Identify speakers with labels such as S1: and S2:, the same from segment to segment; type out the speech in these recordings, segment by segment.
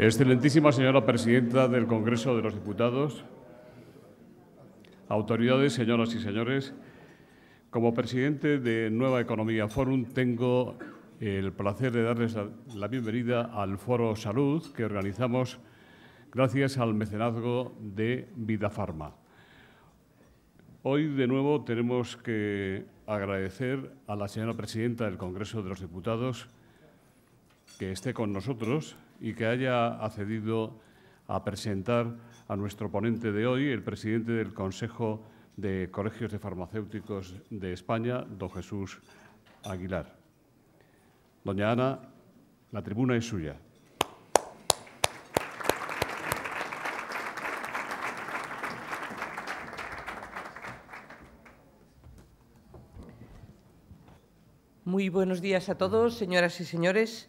S1: Excelentísima señora presidenta del Congreso de los Diputados, autoridades, señoras y señores, como presidente de Nueva Economía Forum tengo el placer de darles la, bienvenida al Foro Salud que organizamos gracias al mecenazgo de Vida Pharma. Hoy de nuevo tenemos que agradecer a la señora presidenta del Congreso de los Diputados que esté con nosotros y que haya accedido a presentar a nuestro ponente de hoy, el presidente del Consejo de Colegios de Farmacéuticos de España, don Jesús Aguilar. Doña Ana, la tribuna es suya.
S2: Muy buenos días a todos, señoras y señores.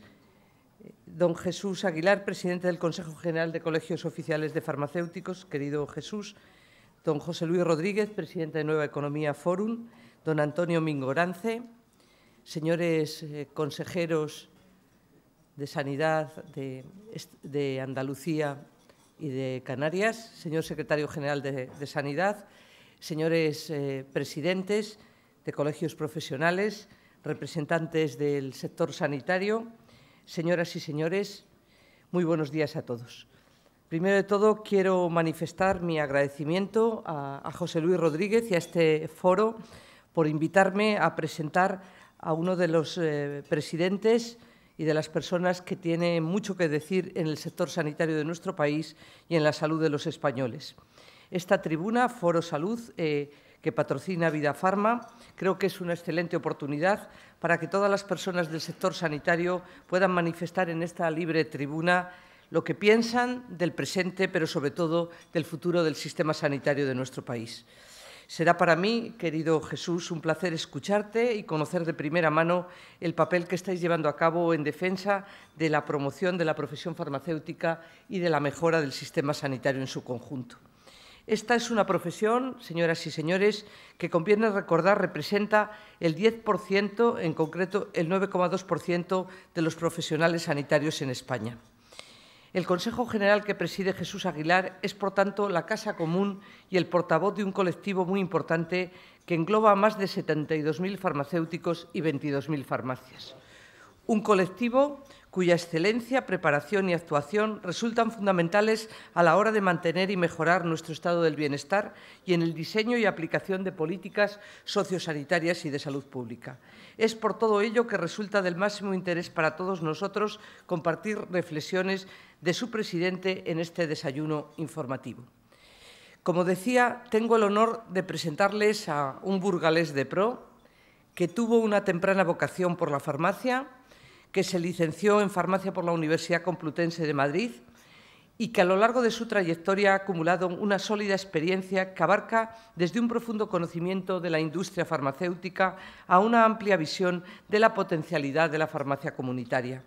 S2: Don Jesús Aguilar, presidente del Consejo General de Colegios Oficiales de Farmacéuticos, querido Jesús. Don José Luis Rodríguez, presidente de Nueva Economía Forum. Don Antonio Mingorance. Señores eh, consejeros de Sanidad de, Andalucía y de Canarias, señor secretario general de, Sanidad, señores eh, presidentes de colegios profesionales, representantes del sector sanitario, señoras y señores, muy buenos días a todos. Primero de todo, quiero manifestar mi agradecimiento a, José Luis Rodríguez y a este foro por invitarme a presentar a uno de los eh, presidentes y de las personas que tiene mucho que decir en el sector sanitario de nuestro país y en la salud de los españoles. Esta tribuna, Foro Salud, eh, que patrocina Vida Farma, creo que es una excelente oportunidad para que todas las personas del sector sanitario puedan manifestar en esta libre tribuna lo que piensan del presente, pero sobre todo del futuro del sistema sanitario de nuestro país. Será para mí, querido Jesús, un placer escucharte y conocer de primera mano el papel que estáis llevando a cabo en defensa de la promoción de la profesión farmacéutica y de la mejora del sistema sanitario en su conjunto. Esta es una profesión, señoras y señores, que conviene recordar representa el 10%, en concreto el 9,2% de los profesionales sanitarios en España. El Consejo General que preside Jesús Aguilar es, por tanto, la casa común y el portavoz de un colectivo muy importante que engloba a más de 72.000 farmacéuticos y 22.000 farmacias. Un colectivo cuya excelencia, preparación y actuación resultan fundamentales a la hora de mantener y mejorar nuestro estado del bienestar y en el diseño y aplicación de políticas sociosanitarias y de salud pública. Es por todo ello que resulta del máximo interés para todos nosotros compartir reflexiones de su presidente en este desayuno informativo. Como decía, tengo el honor de presentarles a un burgalés de pro que tuvo una temprana vocación por la farmacia, que se licenció en farmacia por la Universidad Complutense de Madrid y que a lo largo de su trayectoria ha acumulado una sólida experiencia que abarca desde un profundo conocimiento de la industria farmacéutica a una amplia visión de la potencialidad de la farmacia comunitaria.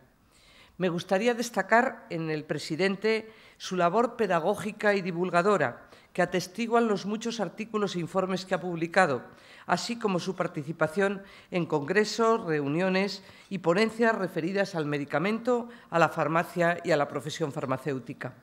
S2: Me gustaría destacar en el presidente su labor pedagógica y divulgadora, que atestiguan los muchos artículos e informes que ha publicado, así como su participación en congresos, reuniones y ponencias referidas al medicamento, a la farmacia y a la profesión farmacéutica.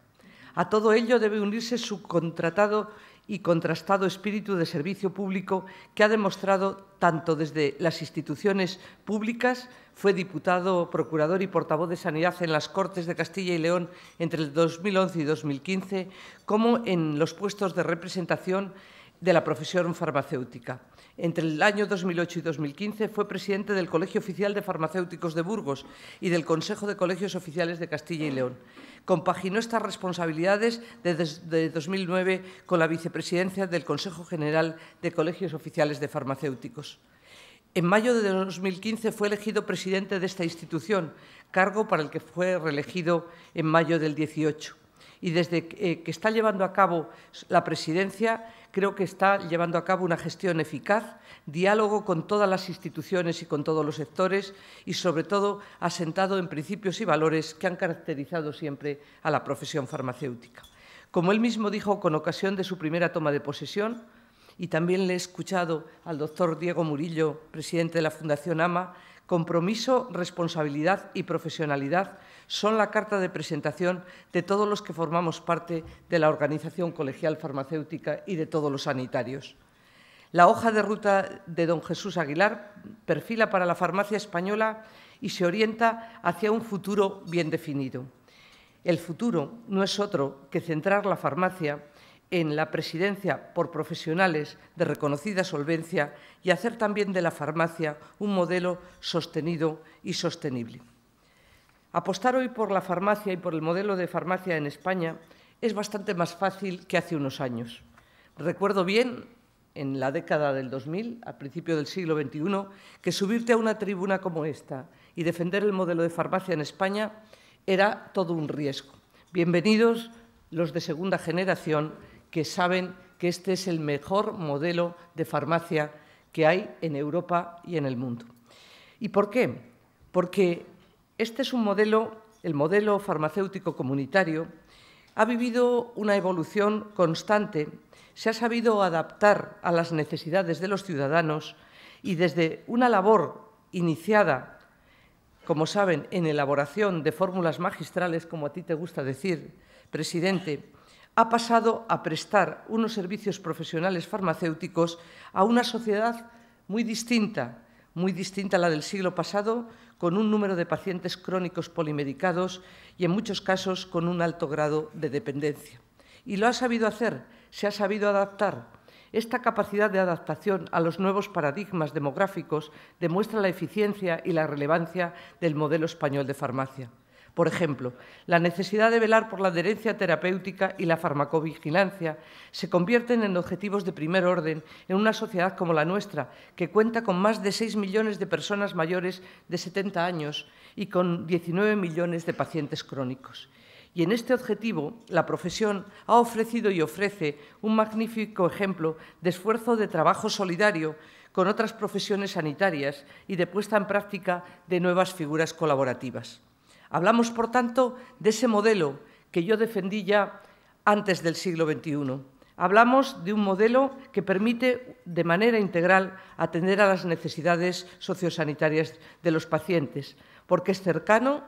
S2: A todo ello debe unirse su contratado y contrastado espíritu de servicio público que ha demostrado tanto desde las instituciones públicas, fue diputado, procurador y portavoz de Sanidad en las Cortes de Castilla y León entre el 2011 y 2015, como en los puestos de representación de la profesión farmacéutica. Entre el año 2008 y 2015 fue presidente del Colegio Oficial de Farmacéuticos de Burgos y del Consejo de Colegios Oficiales de Castilla y León. Compaginó estas responsabilidades desde 2009 con la vicepresidencia del Consejo General de Colegios Oficiales de Farmacéuticos. En mayo de 2015 fue elegido presidente de esta institución, cargo para el que fue reelegido en mayo del 18. Y desde eh, que está llevando a cabo la presidencia, creo que está llevando a cabo una gestión eficaz, diálogo con todas las instituciones y con todos los sectores y, sobre todo, asentado en principios y valores que han caracterizado siempre a la profesión farmacéutica. Como él mismo dijo con ocasión de su primera toma de posesión, y también le he escuchado al doctor Diego Murillo, presidente de la Fundación AMA, compromiso, responsabilidad y profesionalidad son la carta de presentación de todos los que formamos parte de la Organización Colegial Farmacéutica y de todos los sanitarios. La hoja de ruta de don Jesús Aguilar perfila para la farmacia española y se orienta hacia un futuro bien definido. El futuro no es otro que centrar la farmacia en la presidencia por profesionales de reconocida solvencia y hacer también de la farmacia un modelo sostenido y sostenible. Apostar hoy por la farmacia y por el modelo de farmacia en España es bastante más fácil que hace unos años. Recuerdo bien, en la década del 2000, a principio del siglo XXI, que subirte a una tribuna como esta y defender el modelo de farmacia en España era todo un riesgo. Bienvenidos los de segunda generación que saben que este es el mejor modelo de farmacia que hay en Europa y en el mundo. ¿Y por qué? Porque este es un modelo, el modelo farmacéutico comunitario, ha vivido una evolución constante, se ha sabido adaptar a las necesidades de los ciudadanos y desde una labor iniciada como saben, en elaboración de fórmulas magistrales, como a ti te gusta decir, presidente, ha pasado a prestar unos servicios profesionales farmacéuticos a una sociedad muy distinta, muy distinta a la del siglo pasado, con un número de pacientes crónicos polimedicados y en muchos casos con un alto grado de dependencia. Y lo ha sabido hacer, se ha sabido adaptar. Esta capacidad de adaptación a los nuevos paradigmas demográficos demuestra la eficiencia y la relevancia del modelo español de farmacia. Por ejemplo, la necesidad de velar por la adherencia terapéutica y la farmacovigilancia se convierten en objetivos de primer orden en una sociedad como la nuestra, que cuenta con más de 6 millones de personas mayores de 70 años y con 19 millones de pacientes crónicos. Y en este objetivo, la profesión ha ofrecido y ofrece un magnífico ejemplo de esfuerzo de trabajo solidario con otras profesiones sanitarias y de puesta en práctica de nuevas figuras colaborativas. Hablamos, por tanto, de ese modelo que yo defendí ya antes del siglo XXI. Hablamos de un modelo que permite de manera integral atender a las necesidades sociosanitarias de los pacientes, porque es cercano,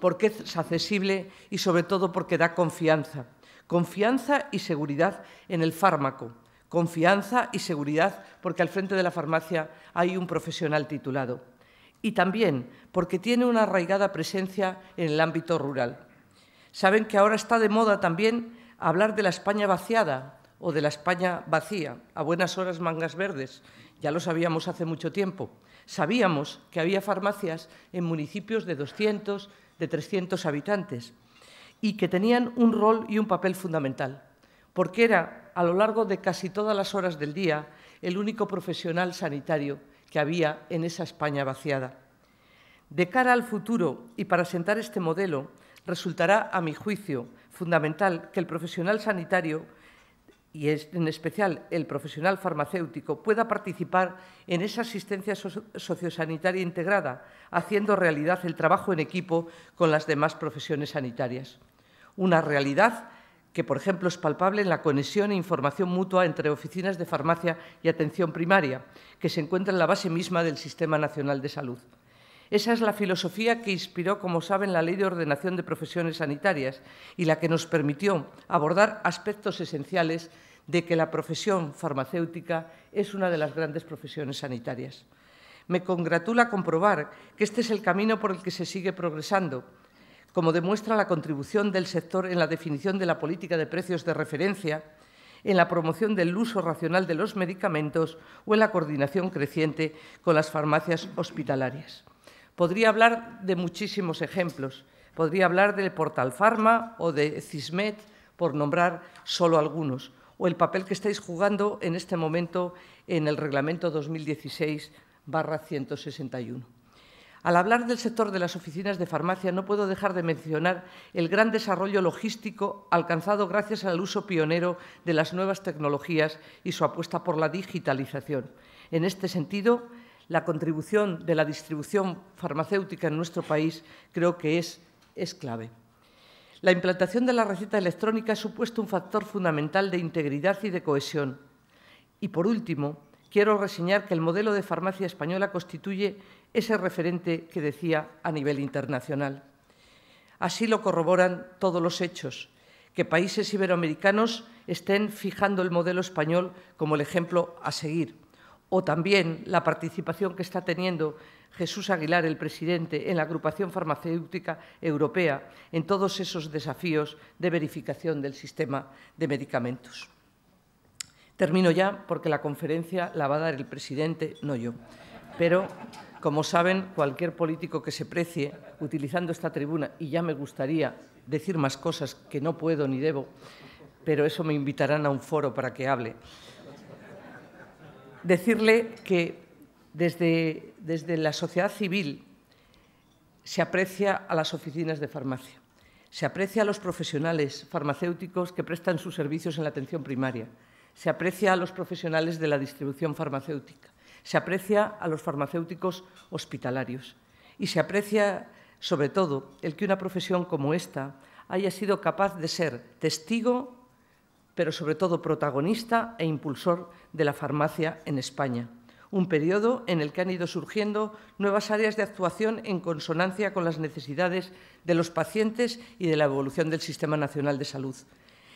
S2: porque es accesible y sobre todo porque da confianza. Confianza y seguridad en el fármaco. Confianza y seguridad porque al frente de la farmacia hay un profesional titulado y también porque tiene una arraigada presencia en el ámbito rural. Saben que ahora está de moda también hablar de la España vaciada o de la España vacía, a buenas horas mangas verdes, ya lo sabíamos hace mucho tiempo. Sabíamos que había farmacias en municipios de 200, de 300 habitantes y que tenían un rol y un papel fundamental, porque era, a lo largo de casi todas las horas del día, el único profesional sanitario que había en esa España vaciada. De cara al futuro y para sentar este modelo, resultará, a mi juicio, fundamental que el profesional sanitario y en especial el profesional farmacéutico, pueda participar en esa asistencia sociosanitaria integrada, haciendo realidad el trabajo en equipo con las demás profesiones sanitarias. Una realidad que, por ejemplo, es palpable en la conexión e información mutua entre oficinas de farmacia y atención primaria, que se encuentra en la base misma del Sistema Nacional de Salud. Esa es la filosofía que inspiró, como saben, la Ley de Ordenación de Profesiones Sanitarias y la que nos permitió abordar aspectos esenciales de que la profesión farmacéutica es una de las grandes profesiones sanitarias. Me congratula comprobar que este es el camino por el que se sigue progresando como demuestra la contribución del sector en la definición de la política de precios de referencia, en la promoción del uso racional de los medicamentos o en la coordinación creciente con las farmacias hospitalarias. Podría hablar de muchísimos ejemplos. Podría hablar del Portal Pharma o de Cismet, por nombrar solo algunos, o el papel que estáis jugando en este momento en el Reglamento 2016-161. Al hablar del sector de las oficinas de farmacia, no puedo dejar de mencionar el gran desarrollo logístico alcanzado gracias al uso pionero de las nuevas tecnologías y su apuesta por la digitalización. En este sentido, la contribución de la distribución farmacéutica en nuestro país creo que es, clave. La implantación de la receta electrónica ha supuesto un factor fundamental de integridad y de cohesión. Y, por último, quiero reseñar que el modelo de farmacia española constituye ese referente que decía a nivel internacional. Así lo corroboran todos los hechos, que países iberoamericanos estén fijando el modelo español como el ejemplo a seguir, o también la participación que está teniendo Jesús Aguilar, el presidente, en la agrupación farmacéutica europea, en todos esos desafíos de verificación del sistema de medicamentos. Termino ya porque la conferencia la va a dar el presidente, no yo, pero como saben, cualquier político que se precie utilizando esta tribuna, y ya me gustaría decir más cosas que no puedo ni debo, pero eso me invitarán a un foro para que hable. Decirle que desde, desde la sociedad civil se aprecia a las oficinas de farmacia, se aprecia a los profesionales farmacéuticos que prestan sus servicios en la atención primaria, se aprecia a los profesionales de la distribución farmacéutica, se aprecia a los farmacéuticos hospitalarios y se aprecia, sobre todo, el que una profesión como esta haya sido capaz de ser testigo, pero sobre todo protagonista e impulsor de la farmacia en España. Un periodo en el que han ido surgiendo nuevas áreas de actuación en consonancia con las necesidades de los pacientes y de la evolución del Sistema Nacional de Salud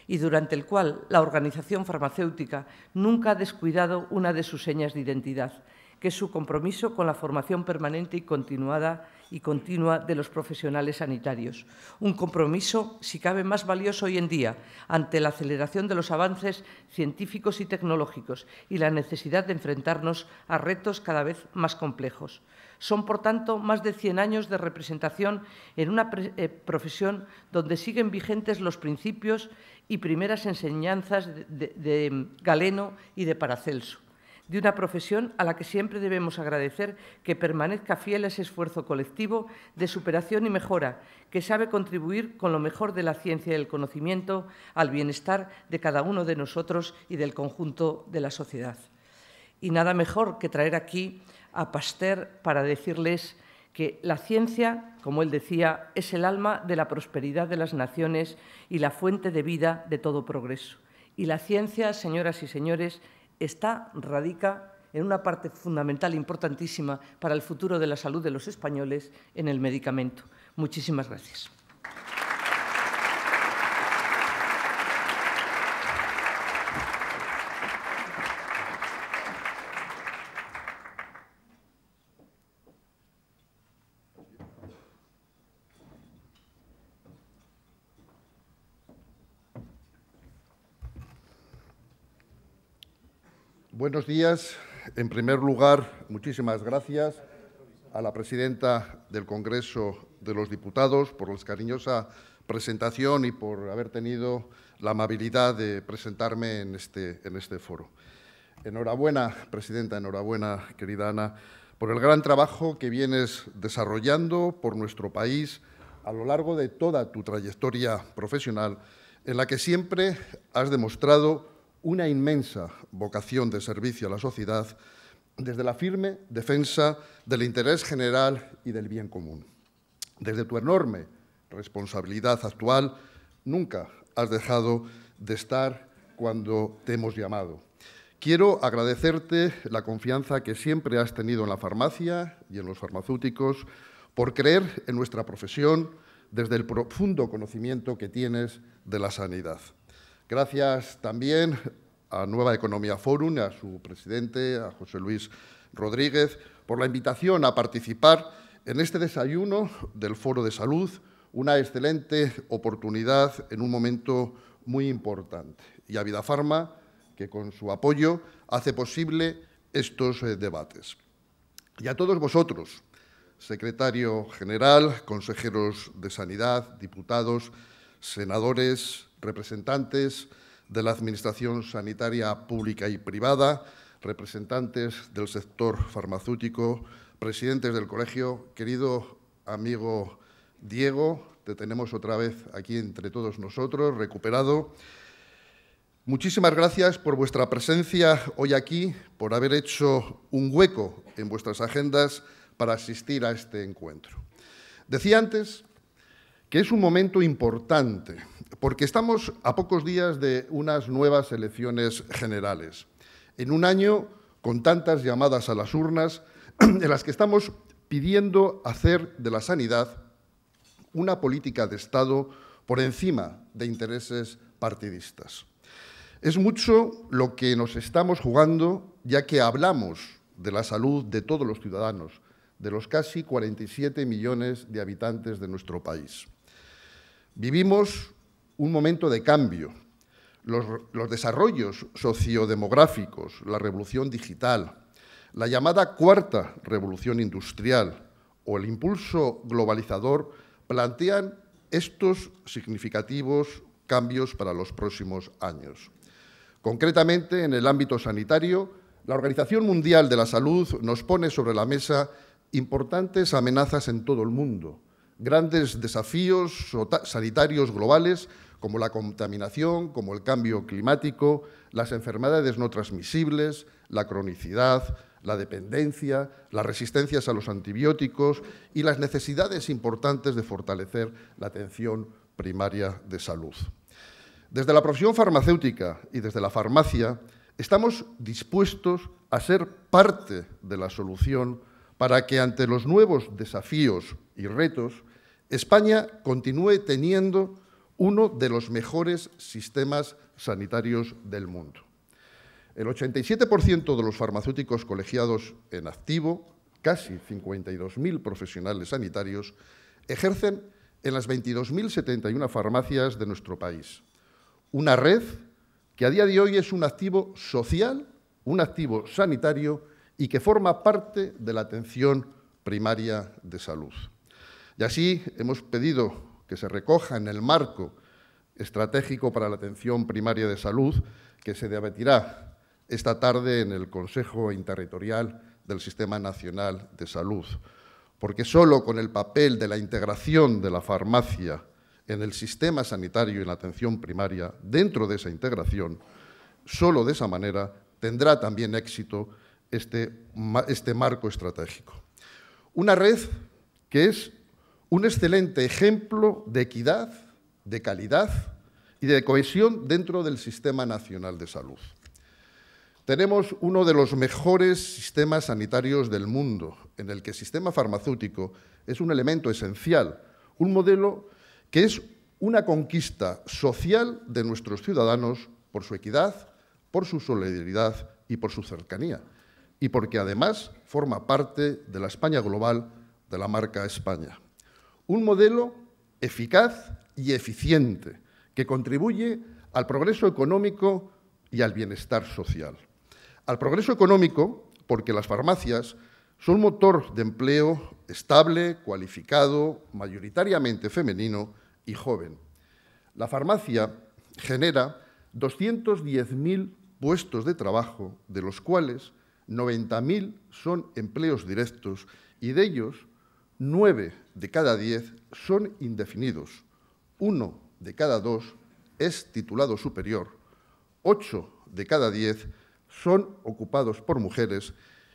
S2: y durante el cual la organización farmacéutica nunca ha descuidado una de sus señas de identidad, que es su compromiso con la formación permanente y continuada y continua de los profesionales sanitarios. Un compromiso, si cabe, más valioso hoy en día, ante la aceleración de los avances científicos y tecnológicos y la necesidad de enfrentarnos a retos cada vez más complejos. Son, por tanto, más de 100 años de representación en una eh, profesión donde siguen vigentes los principios y primeras enseñanzas de, Galeno y de Paracelso, de una profesión a la que siempre debemos agradecer que permanezca fiel a ese esfuerzo colectivo de superación y mejora, que sabe contribuir con lo mejor de la ciencia y el conocimiento al bienestar de cada uno de nosotros y del conjunto de la sociedad. Y nada mejor que traer aquí a Pasteur para decirles que la ciencia, como él decía, es el alma de la prosperidad de las naciones y la fuente de vida de todo progreso. Y la ciencia, señoras y señores, está, radica en una parte fundamental, importantísima para el futuro de la salud de los españoles, en el medicamento. Muchísimas gracias.
S3: Buenos días. En primer lugar, muchísimas gracias a la presidenta del Congreso de los Diputados por la cariñosa presentación y por haber tenido la amabilidad de presentarme en este, en este foro. Enhorabuena, presidenta, enhorabuena, querida Ana, por el gran trabajo que vienes desarrollando por nuestro país a lo largo de toda tu trayectoria profesional, en la que siempre has demostrado una inmensa vocación de servicio a la sociedad desde la firme defensa del interés general y del bien común. Desde tu enorme responsabilidad actual, nunca has dejado de estar cuando te hemos llamado. Quiero agradecerte la confianza que siempre has tenido en la farmacia y en los farmacéuticos por creer en nuestra profesión desde el profundo conocimiento que tienes de la sanidad. Gracias también a Nueva Economía Forum, a su presidente, a José Luis Rodríguez, por la invitación a participar en este desayuno del Foro de Salud, una excelente oportunidad en un momento muy importante. Y a Vidafarma, que con su apoyo hace posible estos eh, debates. Y a todos vosotros, secretario general, consejeros de Sanidad, diputados, senadores, representantes de la Administración Sanitaria Pública y Privada, representantes del sector farmacéutico, presidentes del colegio. Querido amigo Diego, te tenemos otra vez aquí entre todos nosotros, recuperado. Muchísimas gracias por vuestra presencia hoy aquí, por haber hecho un hueco en vuestras agendas para asistir a este encuentro. Decía antes que es un momento importante porque estamos a pocos días de unas nuevas elecciones generales, en un año con tantas llamadas a las urnas, en las que estamos pidiendo hacer de la sanidad una política de Estado por encima de intereses partidistas. Es mucho lo que nos estamos jugando, ya que hablamos de la salud de todos los ciudadanos, de los casi 47 millones de habitantes de nuestro país. Vivimos un momento de cambio. Los, desarrollos sociodemográficos, la revolución digital, la llamada cuarta revolución industrial o el impulso globalizador plantean estos significativos cambios para los próximos años. Concretamente, en el ámbito sanitario, la Organización Mundial de la Salud nos pone sobre la mesa importantes amenazas en todo el mundo, grandes desafíos sanitarios globales como la contaminación, como el cambio climático, las enfermedades no transmisibles, la cronicidad, la dependencia, las resistencias a los antibióticos y las necesidades importantes de fortalecer la atención primaria de salud. Desde la profesión farmacéutica y desde la farmacia estamos dispuestos a ser parte de la solución para que ante los nuevos desafíos y retos España continúe teniendo uno de los mejores sistemas sanitarios del mundo. El 87% de los farmacéuticos colegiados en activo, casi 52.000 profesionales sanitarios, ejercen en las 22.071 farmacias de nuestro país. Una red que a día de hoy es un activo social, un activo sanitario y que forma parte de la atención primaria de salud. Y así hemos pedido que se recoja en el marco estratégico para la atención primaria de salud que se debatirá esta tarde en el Consejo Interterritorial del Sistema Nacional de Salud. Porque solo con el papel de la integración de la farmacia en el sistema sanitario y en la atención primaria, dentro de esa integración, solo de esa manera tendrá también éxito este, este marco estratégico. Una red que es un excelente ejemplo de equidad, de calidad y de cohesión dentro del Sistema Nacional de Salud. Tenemos uno de los mejores sistemas sanitarios del mundo, en el que el sistema farmacéutico es un elemento esencial, un modelo que es una conquista social de nuestros ciudadanos por su equidad, por su solidaridad y por su cercanía, y porque además forma parte de la España global de la marca España un modelo eficaz y eficiente que contribuye al progreso económico y al bienestar social. Al progreso económico, porque las farmacias son motor de empleo estable, cualificado, mayoritariamente femenino y joven. La farmacia genera 210.000 puestos de trabajo, de los cuales 90.000 son empleos directos y de ellos 9 de cada diez son indefinidos, uno de cada dos es titulado superior, ocho de cada diez son ocupados por mujeres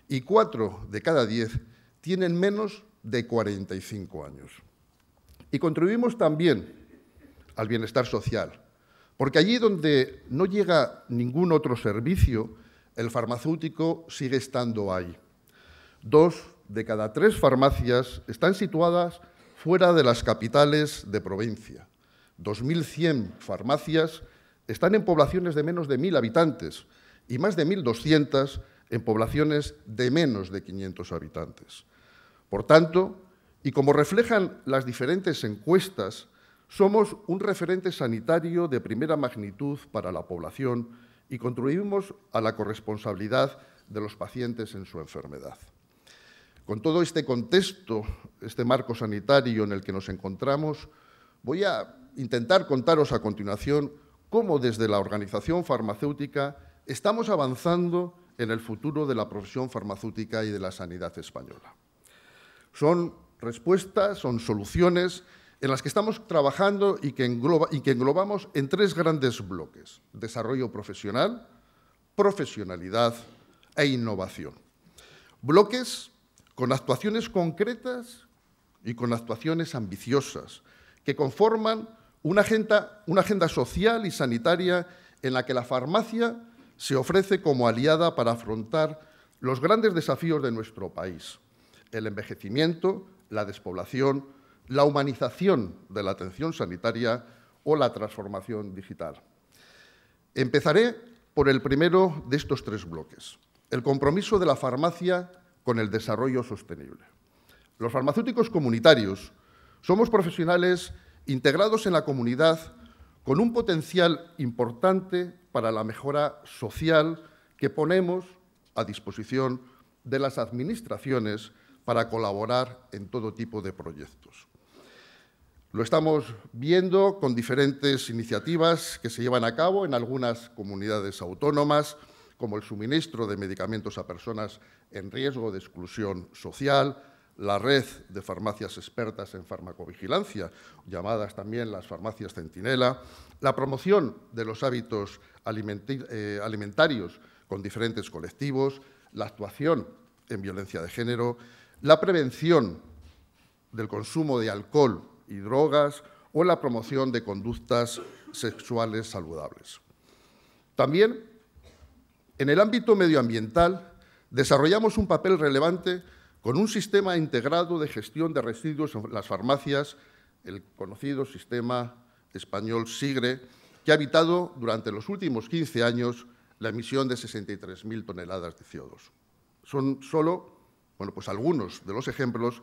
S3: y cuatro de cada diez tienen menos de 45 años. Y contribuimos también al bienestar social, porque allí donde no llega ningún otro servicio, el farmacéutico sigue estando ahí. Dos de cada tres farmacias están situadas fuera de las capitales de provincia. 2.100 farmacias están en poblaciones de menos de 1.000 habitantes y más de 1.200 en poblaciones de menos de 500 habitantes. Por tanto, y como reflejan las diferentes encuestas, somos un referente sanitario de primera magnitud para la población y contribuimos a la corresponsabilidad de los pacientes en su enfermedad. Con todo este contexto, este marco sanitario en el que nos encontramos, voy a intentar contaros a continuación cómo desde la organización farmacéutica estamos avanzando en el futuro de la profesión farmacéutica y de la sanidad española. Son respuestas, son soluciones en las que estamos trabajando y que, englobamos en tres grandes bloques, desarrollo profesional, profesionalidad e innovación. Bloques con actuaciones concretas y con actuaciones ambiciosas, que conforman una agenda, social y sanitaria en la que la farmacia se ofrece como aliada para afrontar los grandes desafíos de nuestro país, el envejecimiento, la despoblación, la humanización de la atención sanitaria o la transformación digital. Empezaré por el primero de estos tres bloques, el compromiso de la farmacia con el desarrollo sostenible. Los farmacéuticos comunitarios somos profesionales integrados en la comunidad con un potencial importante para la mejora social que ponemos a disposición de las administraciones para colaborar en todo tipo de proyectos. Lo estamos viendo con diferentes iniciativas que se llevan a cabo en algunas comunidades autónomas, como el suministro de medicamentos a personas en riesgo de exclusión social, la red de farmacias expertas en farmacovigilancia, llamadas también las farmacias centinela, la promoción de los hábitos eh, alimentarios con diferentes colectivos, la actuación en violencia de género, la prevención del consumo de alcohol y drogas o la promoción de conductas sexuales saludables. También en el ámbito medioambiental, desarrollamos un papel relevante con un sistema integrado de gestión de residuos en las farmacias, el conocido sistema español SIGRE, que ha evitado durante los últimos 15 años la emisión de 63.000 toneladas de CO2. Son solo bueno, pues algunos de los ejemplos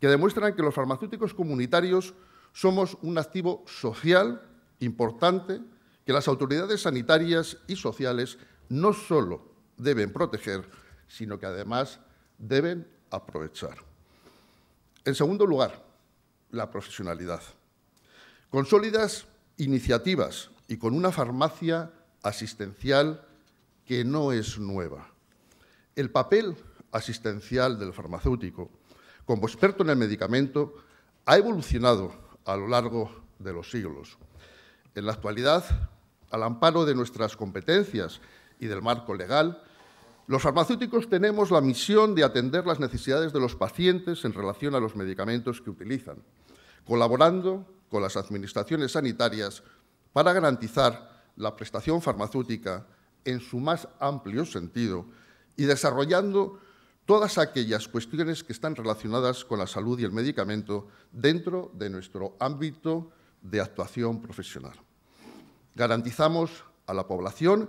S3: que demuestran que los farmacéuticos comunitarios somos un activo social importante que las autoridades sanitarias y sociales no solo deben proteger, sino que además deben aprovechar. En segundo lugar, la profesionalidad. Con sólidas iniciativas y con una farmacia asistencial que no es nueva. El papel asistencial del farmacéutico como experto en el medicamento ha evolucionado a lo largo de los siglos. En la actualidad, al amparo de nuestras competencias y del marco legal, los farmacéuticos tenemos la misión de atender las necesidades de los pacientes en relación a los medicamentos que utilizan, colaborando con las administraciones sanitarias para garantizar la prestación farmacéutica en su más amplio sentido y desarrollando todas aquellas cuestiones que están relacionadas con la salud y el medicamento dentro de nuestro ámbito de actuación profesional. Garantizamos a la población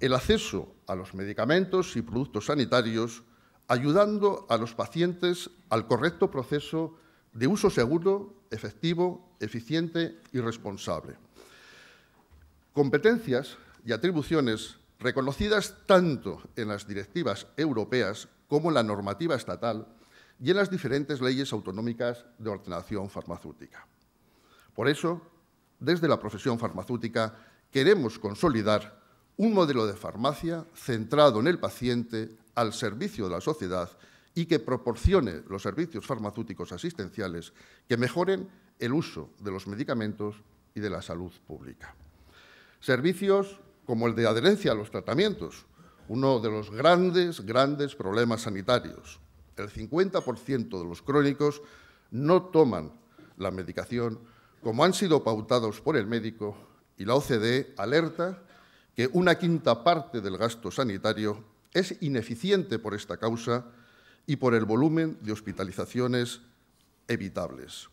S3: el acceso a los medicamentos y productos sanitarios, ayudando a los pacientes al correcto proceso de uso seguro, efectivo, eficiente y responsable. Competencias y atribuciones reconocidas tanto en las directivas europeas como en la normativa estatal y en las diferentes leyes autonómicas de ordenación farmacéutica. Por eso, desde la profesión farmacéutica queremos consolidar un modelo de farmacia centrado en el paciente, al servicio de la sociedad y que proporcione los servicios farmacéuticos asistenciales que mejoren el uso de los medicamentos y de la salud pública. Servicios como el de adherencia a los tratamientos, uno de los grandes, grandes problemas sanitarios. El 50% de los crónicos no toman la medicación como han sido pautados por el médico y la OCDE alerta que una quinta parte del gasto sanitario es ineficiente por esta causa y por el volumen de hospitalizaciones evitables.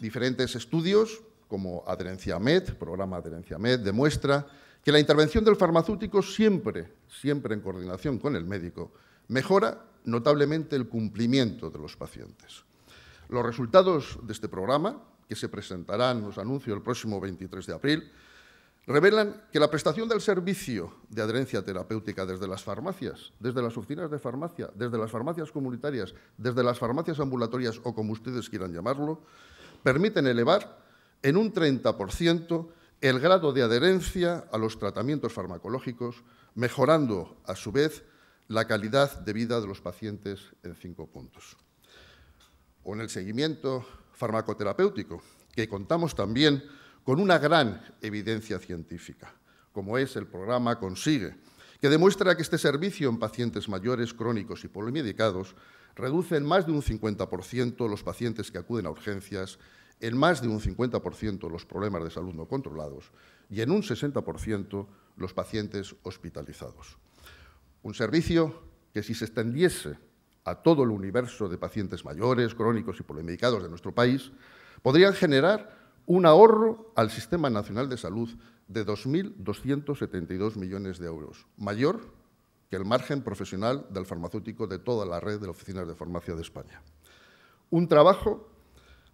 S3: Diferentes estudios, como Adherencia Med, programa Adherencia Med, demuestra que la intervención del farmacéutico siempre, siempre en coordinación con el médico, mejora notablemente el cumplimiento de los pacientes. Los resultados de este programa, que se presentarán, los anuncio, el próximo 23 de abril, revelan que la prestación del servicio de adherencia terapéutica desde las farmacias, desde las oficinas de farmacia, desde las farmacias comunitarias, desde las farmacias ambulatorias o como ustedes quieran llamarlo, permiten elevar en un 30% el grado de adherencia a los tratamientos farmacológicos, mejorando a su vez la calidad de vida de los pacientes en cinco puntos. O en el seguimiento farmacoterapéutico, que contamos también con una gran evidencia científica, como es el programa Consigue, que demuestra que este servicio en pacientes mayores, crónicos y polimedicados reduce en más de un 50% los pacientes que acuden a urgencias, en más de un 50% los problemas de salud no controlados y en un 60% los pacientes hospitalizados. Un servicio que si se extendiese a todo el universo de pacientes mayores, crónicos y polimedicados de nuestro país, podrían generar un ahorro al Sistema Nacional de Salud de 2.272 millones de euros, mayor que el margen profesional del farmacéutico de toda la red de oficinas de farmacia de España. Un trabajo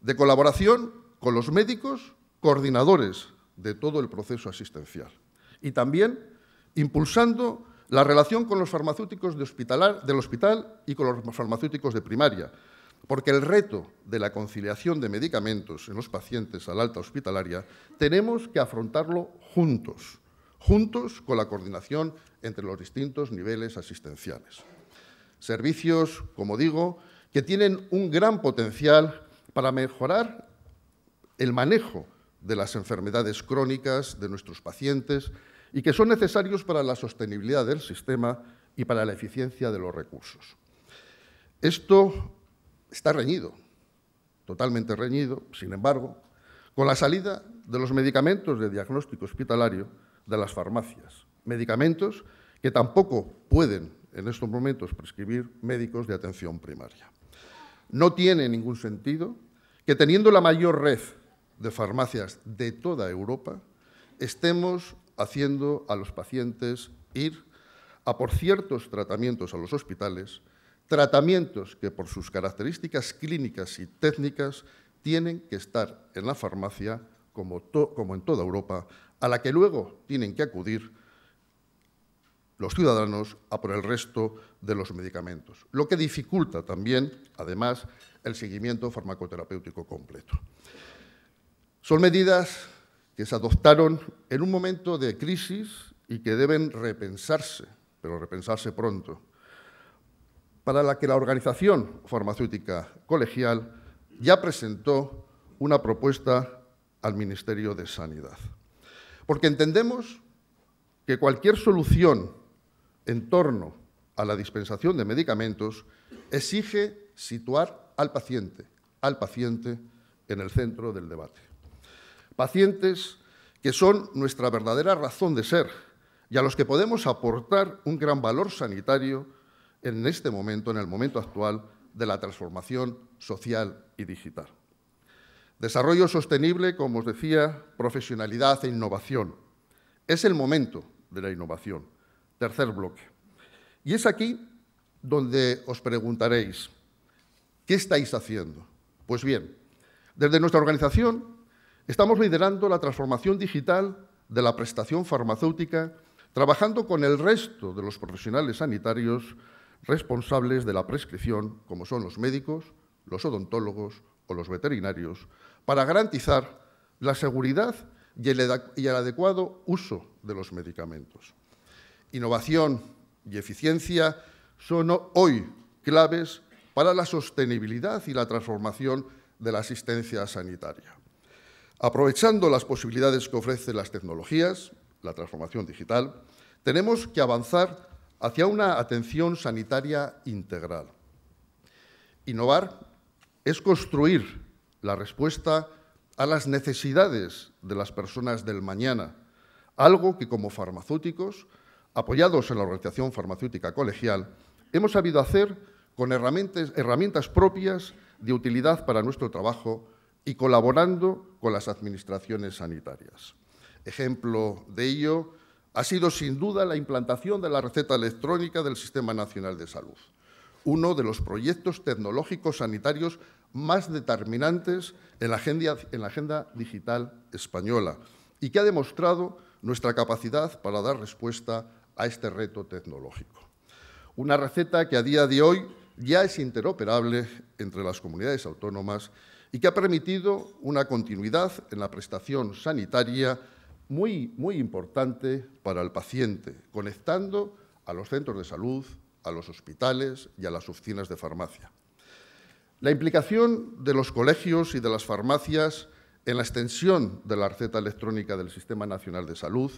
S3: de colaboración con los médicos coordinadores de todo el proceso asistencial y también impulsando la relación con los farmacéuticos de del hospital y con los farmacéuticos de primaria, porque el reto de la conciliación de medicamentos en los pacientes al alta hospitalaria tenemos que afrontarlo juntos, juntos con la coordinación entre los distintos niveles asistenciales. Servicios, como digo, que tienen un gran potencial para mejorar el manejo de las enfermedades crónicas de nuestros pacientes y que son necesarios para la sostenibilidad del sistema y para la eficiencia de los recursos. Esto está reñido, totalmente reñido, sin embargo, con la salida de los medicamentos de diagnóstico hospitalario de las farmacias, medicamentos que tampoco pueden en estos momentos prescribir médicos de atención primaria. No tiene ningún sentido que teniendo la mayor red de farmacias de toda Europa, estemos haciendo a los pacientes ir a por ciertos tratamientos a los hospitales tratamientos que por sus características clínicas y técnicas tienen que estar en la farmacia, como, en toda Europa, a la que luego tienen que acudir los ciudadanos a por el resto de los medicamentos, lo que dificulta también, además, el seguimiento farmacoterapéutico completo. Son medidas que se adoptaron en un momento de crisis y que deben repensarse, pero repensarse pronto para la que la Organización Farmacéutica Colegial ya presentó una propuesta al Ministerio de Sanidad. Porque entendemos que cualquier solución en torno a la dispensación de medicamentos exige situar al paciente, al paciente en el centro del debate. Pacientes que son nuestra verdadera razón de ser y a los que podemos aportar un gran valor sanitario en este momento, en el momento actual, de la transformación social y digital. Desarrollo sostenible, como os decía, profesionalidad e innovación. Es el momento de la innovación. Tercer bloque. Y es aquí donde os preguntaréis, ¿qué estáis haciendo? Pues bien, desde nuestra organización estamos liderando la transformación digital de la prestación farmacéutica, trabajando con el resto de los profesionales sanitarios responsables de la prescripción, como son los médicos, los odontólogos o los veterinarios, para garantizar la seguridad y el, adecuado uso de los medicamentos. Innovación y eficiencia son hoy claves para la sostenibilidad y la transformación de la asistencia sanitaria. Aprovechando las posibilidades que ofrecen las tecnologías, la transformación digital, tenemos que avanzar hacia una atención sanitaria integral. Innovar es construir la respuesta a las necesidades de las personas del mañana, algo que como farmacéuticos, apoyados en la Organización Farmacéutica Colegial, hemos sabido hacer con herramientas, herramientas propias de utilidad para nuestro trabajo y colaborando con las administraciones sanitarias. Ejemplo de ello ha sido sin duda la implantación de la receta electrónica del Sistema Nacional de Salud, uno de los proyectos tecnológicos sanitarios más determinantes en la agenda, digital española y que ha demostrado nuestra capacidad para dar respuesta a este reto tecnológico. Una receta que a día de hoy ya es interoperable entre las comunidades autónomas y que ha permitido una continuidad en la prestación sanitaria muy, muy importante para el paciente, conectando a los centros de salud, a los hospitales y a las oficinas de farmacia. La implicación de los colegios y de las farmacias en la extensión de la receta electrónica del Sistema Nacional de Salud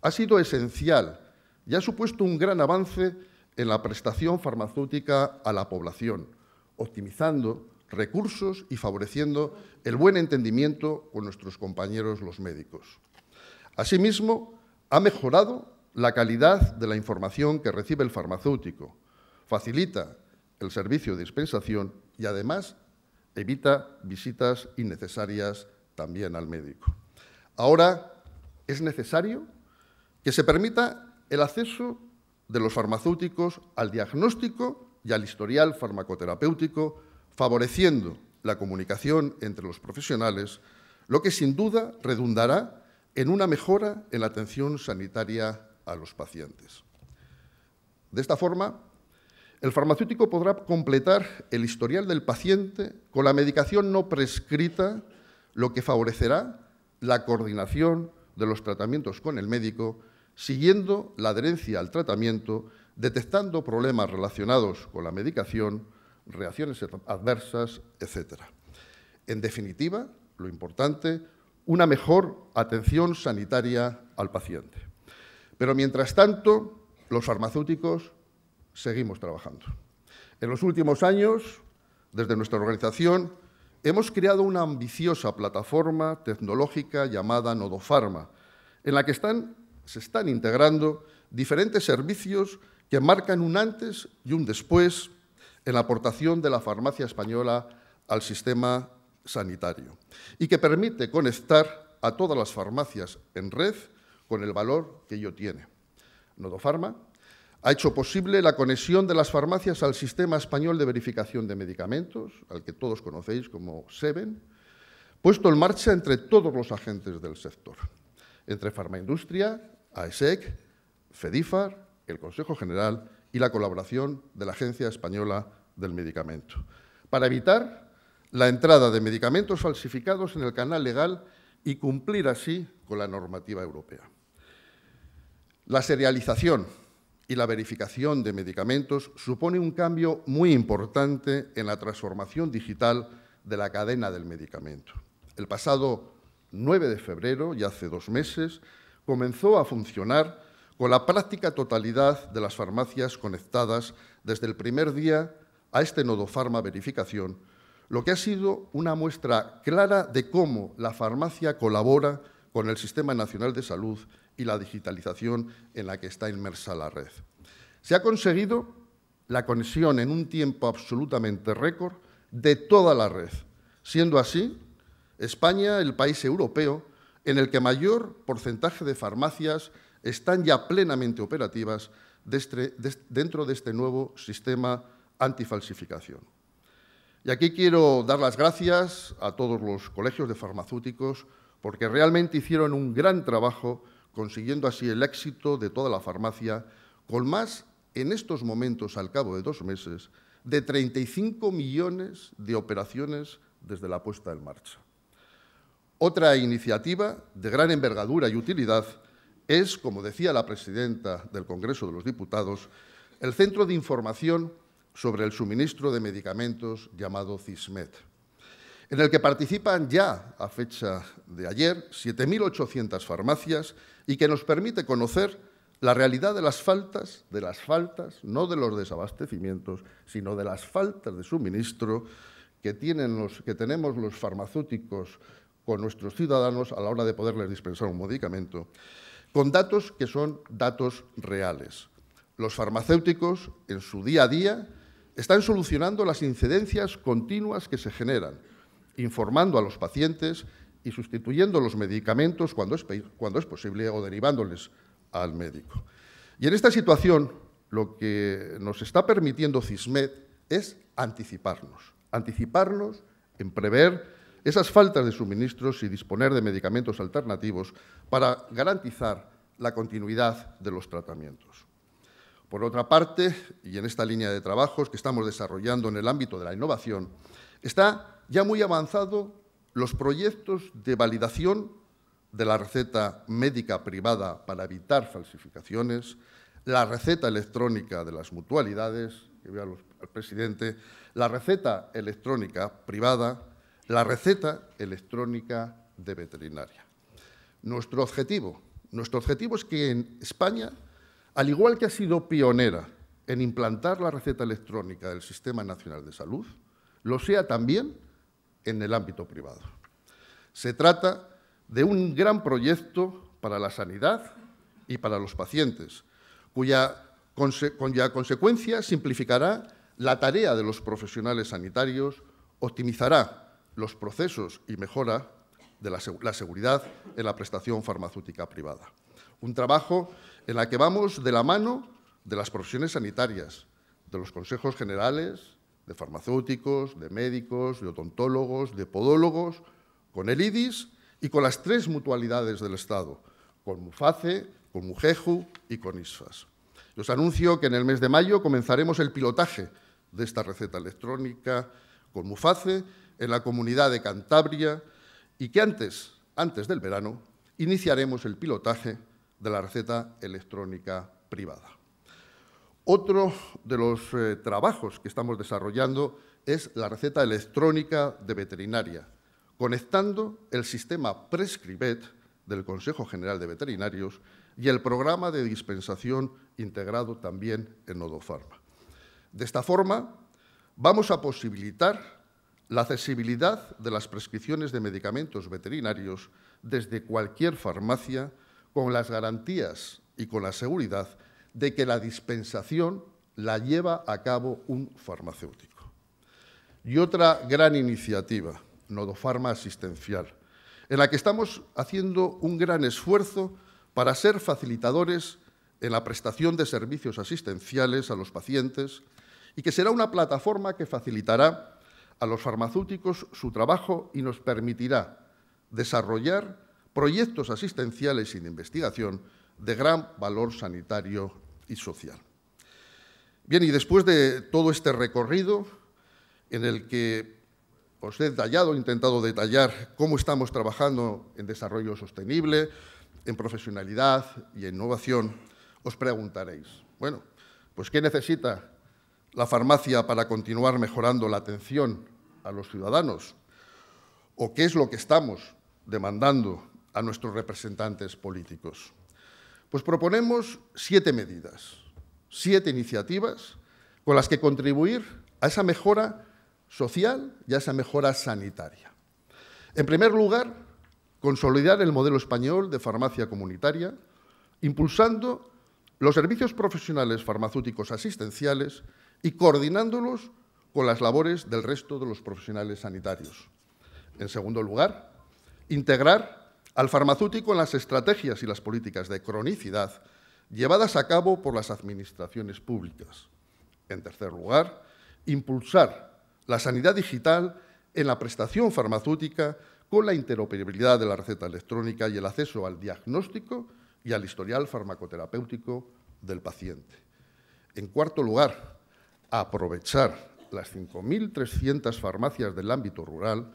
S3: ha sido esencial y ha supuesto un gran avance en la prestación farmacéutica a la población, optimizando recursos y favoreciendo el buen entendimiento con nuestros compañeros los médicos. Asimismo, ha mejorado la calidad de la información que recibe el farmacéutico, facilita el servicio de dispensación y además evita visitas innecesarias también al médico. Ahora es necesario que se permita el acceso de los farmacéuticos al diagnóstico y al historial farmacoterapéutico, favoreciendo la comunicación entre los profesionales, lo que sin duda redundará en una mejora en la atención sanitaria a los pacientes. De esta forma, el farmacéutico podrá completar el historial del paciente con la medicación no prescrita, lo que favorecerá la coordinación de los tratamientos con el médico, siguiendo la adherencia al tratamiento, detectando problemas relacionados con la medicación, reacciones adversas, etc. En definitiva, lo importante una mejor atención sanitaria al paciente. Pero mientras tanto, los farmacéuticos seguimos trabajando. En los últimos años, desde nuestra organización, hemos creado una ambiciosa plataforma tecnológica llamada Nodofarma, en la que se están integrando diferentes servicios que marcan un antes y un después en la aportación de la farmacia española al sistema sanitario y que permite conectar a todas las farmacias en red con el valor que ello tiene. Nodofarma ha hecho posible la conexión de las farmacias al sistema español de verificación de medicamentos, al que todos conocéis como SEBEN, puesto en marcha entre todos los agentes del sector, entre Farmaindustria, AESEC, FEDIFAR, el Consejo General y la colaboración de la Agencia Española del Medicamento, para evitar la entrada de medicamentos falsificados en el canal legal y cumplir así con la normativa europea. La serialización y la verificación de medicamentos supone un cambio muy importante en la transformación digital de la cadena del medicamento. El pasado 9 de febrero, y hace dos meses, comenzó a funcionar con la práctica totalidad de las farmacias conectadas desde el primer día a este nodo Farma Verificación lo que ha sido una muestra clara de cómo la farmacia colabora con el Sistema Nacional de Salud y la digitalización en la que está inmersa la red. Se ha conseguido la conexión en un tiempo absolutamente récord de toda la red, siendo así España el país europeo en el que mayor porcentaje de farmacias están ya plenamente operativas dentro de este nuevo sistema antifalsificación. Y aquí quiero dar las gracias a todos los colegios de farmacéuticos porque realmente hicieron un gran trabajo consiguiendo así el éxito de toda la farmacia, con más en estos momentos, al cabo de dos meses, de 35 millones de operaciones desde la puesta en marcha. Otra iniciativa de gran envergadura y utilidad es, como decía la presidenta del Congreso de los Diputados, el Centro de Información sobre el suministro de medicamentos llamado CISMED, en el que participan ya, a fecha de ayer, 7.800 farmacias y que nos permite conocer la realidad de las faltas, de las faltas, no de los desabastecimientos, sino de las faltas de suministro que, tienen los, que tenemos los farmacéuticos con nuestros ciudadanos a la hora de poderles dispensar un medicamento, con datos que son datos reales. Los farmacéuticos, en su día a día, están solucionando las incidencias continuas que se generan, informando a los pacientes y sustituyendo los medicamentos cuando es, posible o derivándoles al médico. Y en esta situación, lo que nos está permitiendo CISMED es anticiparnos, anticiparnos en prever esas faltas de suministros y disponer de medicamentos alternativos para garantizar la continuidad de los tratamientos. Por otra parte, y en esta línea de trabajos que estamos desarrollando en el ámbito de la innovación, está ya muy avanzado los proyectos de validación de la receta médica privada para evitar falsificaciones, la receta electrónica de las mutualidades, que veo al presidente, la receta electrónica privada, la receta electrónica de veterinaria. Nuestro objetivo, nuestro objetivo es que en España al igual que ha sido pionera en implantar la receta electrónica del Sistema Nacional de Salud, lo sea también en el ámbito privado. Se trata de un gran proyecto para la sanidad y para los pacientes, cuya, consecuencia simplificará la tarea de los profesionales sanitarios, optimizará los procesos y mejora de la seguridad en la prestación farmacéutica privada. Un trabajo en la que vamos de la mano de las profesiones sanitarias, de los consejos generales, de farmacéuticos, de médicos, de odontólogos, de podólogos, con el IDIS y con las tres mutualidades del Estado, con MUFACE, con mujeju y con ISFAS. Os anuncio que en el mes de mayo comenzaremos el pilotaje de esta receta electrónica con MUFACE en la comunidad de Cantabria y que antes, antes del verano, iniciaremos el pilotaje de la receta electrónica privada. Otro de los eh, trabajos que estamos desarrollando es la receta electrónica de veterinaria, conectando el sistema Prescribet del Consejo General de Veterinarios y el programa de dispensación integrado también en Nodofarma. De esta forma, vamos a posibilitar la accesibilidad de las prescripciones de medicamentos veterinarios desde cualquier farmacia con las garantías y con la seguridad de que la dispensación la lleva a cabo un farmacéutico. Y otra gran iniciativa, Nodofarma Asistencial, en la que estamos haciendo un gran esfuerzo para ser facilitadores en la prestación de servicios asistenciales a los pacientes y que será una plataforma que facilitará a los farmacéuticos su trabajo y nos permitirá desarrollar proyectos asistenciales y de investigación de gran valor sanitario y social. Bien, y después de todo este recorrido en el que os he detallado, he intentado detallar cómo estamos trabajando en desarrollo sostenible, en profesionalidad y en innovación, os preguntaréis, bueno, pues ¿qué necesita la farmacia para continuar mejorando la atención a los ciudadanos? ¿O qué es lo que estamos demandando a nuestros representantes políticos. Pues proponemos siete medidas, siete iniciativas con las que contribuir a esa mejora social y a esa mejora sanitaria. En primer lugar, consolidar el modelo español de farmacia comunitaria, impulsando los servicios profesionales farmacéuticos asistenciales y coordinándolos con las labores del resto de los profesionales sanitarios. En segundo lugar, integrar al farmacéutico en las estrategias y las políticas de cronicidad llevadas a cabo por las administraciones públicas. En tercer lugar, impulsar la sanidad digital en la prestación farmacéutica con la interoperabilidad de la receta electrónica y el acceso al diagnóstico y al historial farmacoterapéutico del paciente. En cuarto lugar, aprovechar las 5.300 farmacias del ámbito rural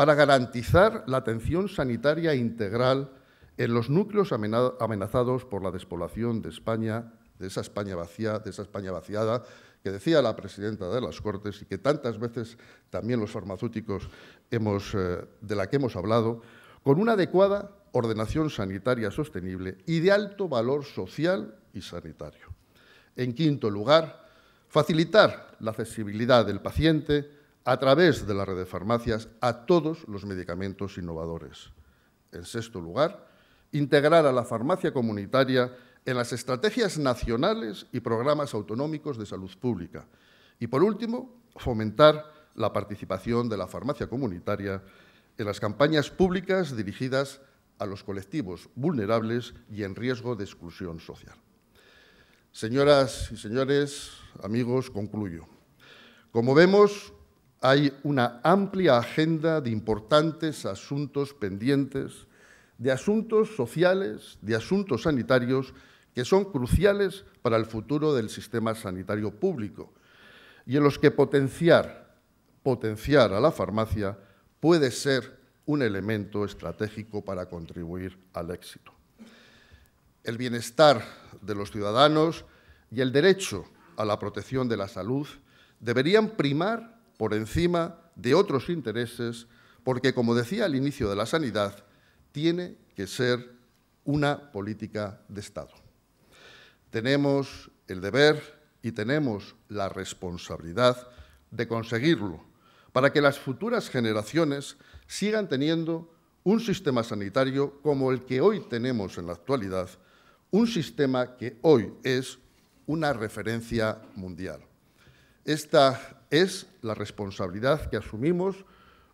S3: para garantizar la atención sanitaria integral en los núcleos amenazados por la despoblación de España, de esa España vacía, de esa España vaciada, que decía la presidenta de las Cortes y que tantas veces también los farmacéuticos hemos, eh, de la que hemos hablado, con una adecuada ordenación sanitaria sostenible y de alto valor social y sanitario. En quinto lugar, facilitar la accesibilidad del paciente a través de la red de farmacias a todos los medicamentos innovadores. En sexto lugar, integrar a la farmacia comunitaria en las estrategias nacionales y programas autonómicos de salud pública. Y por último, fomentar la participación de la farmacia comunitaria en las campañas públicas dirigidas a los colectivos vulnerables y en riesgo de exclusión social. Señoras y señores, amigos, concluyo. Como vemos, hay una amplia agenda de importantes asuntos pendientes, de asuntos sociales, de asuntos sanitarios, que son cruciales para el futuro del sistema sanitario público y en los que potenciar, potenciar a la farmacia puede ser un elemento estratégico para contribuir al éxito. El bienestar de los ciudadanos y el derecho a la protección de la salud deberían primar por encima de otros intereses, porque, como decía al inicio de la sanidad, tiene que ser una política de Estado. Tenemos el deber y tenemos la responsabilidad de conseguirlo, para que las futuras generaciones sigan teniendo un sistema sanitario como el que hoy tenemos en la actualidad, un sistema que hoy es una referencia mundial. Esta es la responsabilidad que asumimos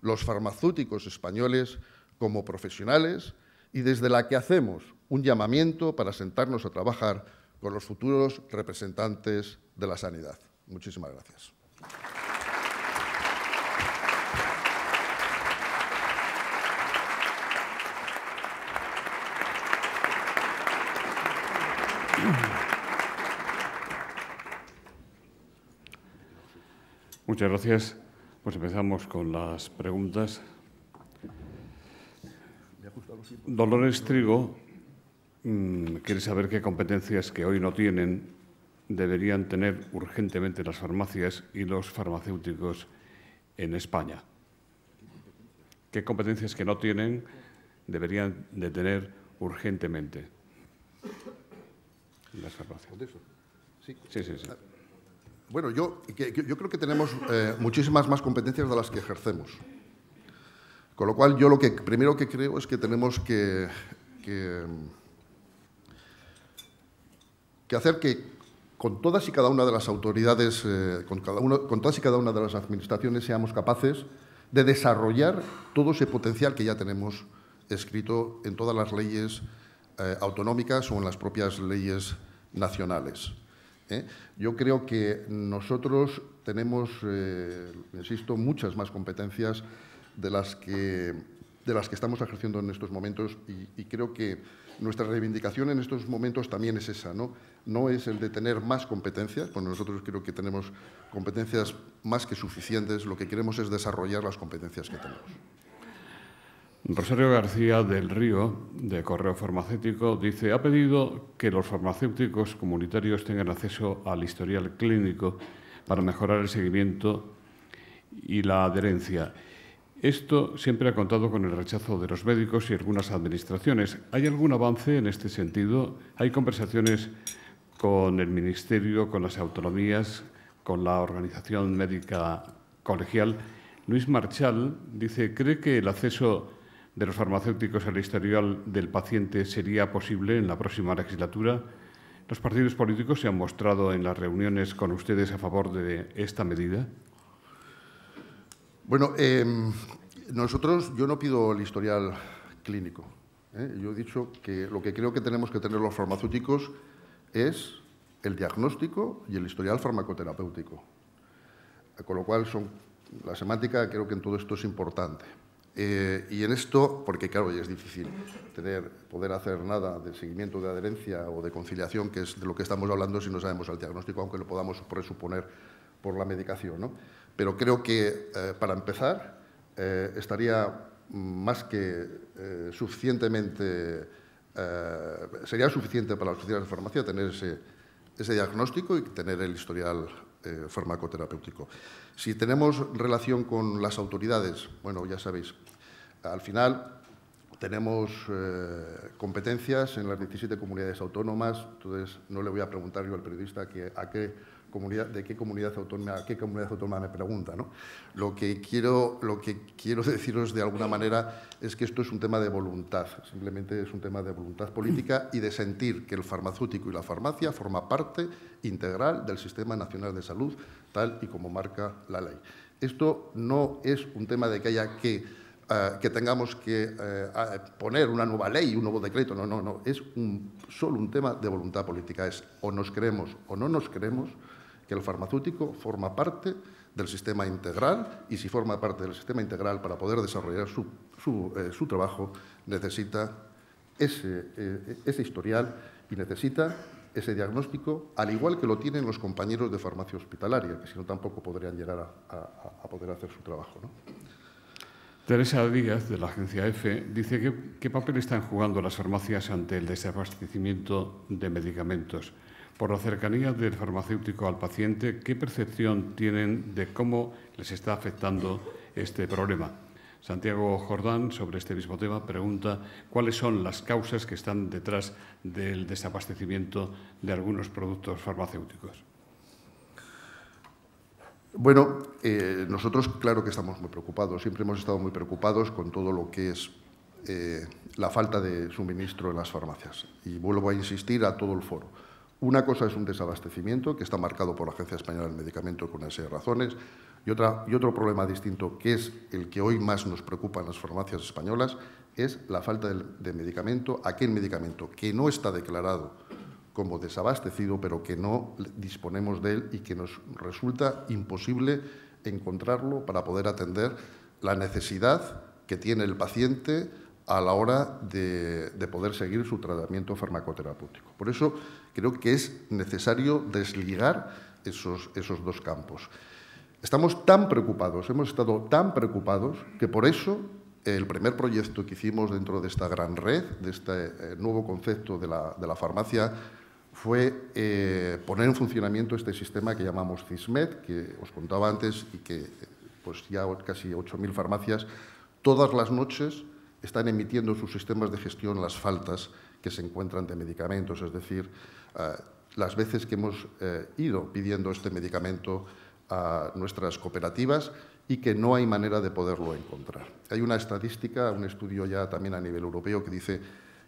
S3: los farmacéuticos españoles como profesionales y desde la que hacemos un llamamiento para sentarnos a trabajar con los futuros representantes de la sanidad. Muchísimas gracias.
S1: Muchas gracias. Pues empezamos con las preguntas. Dolores Trigo mm, quiere saber qué competencias que hoy no tienen deberían tener urgentemente las farmacias y los farmacéuticos en España. ¿Qué competencias que no tienen deberían de tener urgentemente
S3: las farmacias? sí, sí. sí. Ah, bueno, yo, creo que tenemos eh, muchísimas más competencias de las que ejercemos. Con lo cual, yo lo que primero que creo es que tenemos que, hacer que con todas y cada una de las autoridades, eh, con, con todas y cada una de las administraciones seamos capaces de desarrollar todo ese potencial que ya tenemos escrito en todas las leyes eh, autonómicas o en las propias leyes nacionales. ¿eh? Yo creo que nosotros tenemos, eh, insisto, muchas más competencias de las que, las que estamos ejerciendo en estos momentos y, creo que nuestra reivindicación en estos momentos también es esa, ¿no? No es el de tener más competencias, bueno, nosotros creo que tenemos competencias más que suficientes, lo que queremos es desarrollar las competencias que tenemos.
S1: Rosario García del Río, de Correo Farmacéutico, dice, ha pedido que los farmacéuticos comunitarios tengan acceso al historial clínico para mejorar el seguimiento y la adherencia. Esto siempre ha contado con el rechazo de los médicos y algunas administraciones. ¿Hay algún avance en este sentido? ¿Hay conversaciones con el Ministerio, con las autonomías, con la Organización Médica Colegial? Luis Marchal dice, ¿cree que el acceso de los farmacéuticos al historial del paciente sería posible en la próxima legislatura, ¿los partidos políticos se han mostrado
S3: en las reuniones con ustedes a favor de esta medida? Bueno, em, nosotros, yo no pido el historial clínico. ¿eh? Yo he dicho que lo que creo que tenemos que tener los farmacéuticos es el diagnóstico y el historial farmacoterapéutico. Con lo cual, son, la semántica creo que en todo esto es importante. Eh, y en esto, porque claro, es difícil tener, poder hacer nada de seguimiento de adherencia o de conciliación, que es de lo que estamos hablando si no sabemos el diagnóstico, aunque lo podamos presuponer por la medicación. ¿no? Pero creo que, eh, para empezar, eh, estaría más que suficientemente, sería suficiente para las oficinas de farmacia tener ese, ese diagnóstico y tener el historial farmacoterapéutico. Si tenemos relación con las autoridades, bueno, ya sabéis, al final, tenemos eh, competencias en las 17 comunidades autónomas, entonces no le voy a preguntar yo al periodista qué de qué comunidad autónoma, a qué comunidad autónoma me pregunta. ¿no? Lo, que quiero, lo que quiero deciros de alguna manera es que esto es un tema de voluntad, simplemente es un tema de voluntad política y de sentir que el farmacéutico y la farmacia forma parte integral del Sistema Nacional de Salud, tal y como marca la ley. Esto no es un tema de que haya que eh, que tengamos que eh, poner una nueva ley, un nuevo decreto. No, no, no. Es solo un tema de voluntad política. Es o nos creemos o no nos creemos que el farmacéutico forma parte del sistema integral y si forma parte del sistema integral para poder desarrollar su, eh, trabajo necesita ese, historial y necesita ese diagnóstico, al igual que lo tienen los compañeros de farmacia hospitalaria, que si no tampoco podrían llegar a, poder hacer su trabajo.
S1: Teresa Díaz, de la agencia EFE, dice que qué papel están jugando las farmacias ante el desabastecimiento de medicamentos. Por la cercanía del farmacéutico al paciente, ¿qué percepción tienen de cómo les está afectando este problema? Santiago Jordán, sobre este mismo tema, pregunta cuáles son las causas que están detrás del desabastecimiento de algunos productos farmacéuticos.
S3: Bueno, eh, nosotros claro que estamos muy preocupados, siempre hemos estado muy preocupados con todo lo que es eh, la falta de suministro en las farmacias. Y vuelvo a insistir a todo el foro. Una cosa es un desabastecimiento que está marcado por la Agencia Española del Medicamento con una serie razones y, otra, y otro problema distinto que es el que hoy más nos preocupa en las farmacias españolas es la falta de medicamento, aquel medicamento que no está declarado como desabastecido, pero que no disponemos de él y que nos resulta imposible encontrarlo para poder atender la necesidad que tiene el paciente a la hora de, poder seguir su tratamiento farmacoterapéutico. Por eso creo que es necesario desligar esos, esos dos campos. Estamos tan preocupados, hemos estado tan preocupados que por eso el primer proyecto que hicimos dentro de esta gran red, de este eh, nuevo concepto de la farmacia fue eh, poner en funcionamiento este sistema que llamamos CISMED, que os contaba antes y que pues ya casi 8.000 farmacias todas las noches están emitiendo sus sistemas de gestión las faltas que se encuentran de medicamentos, es decir, ah, las veces que hemos eh, ido pidiendo este medicamento a nuestras cooperativas y que no hay manera de poderlo encontrar. Hay una estadística, un estudio ya también a nivel europeo que dice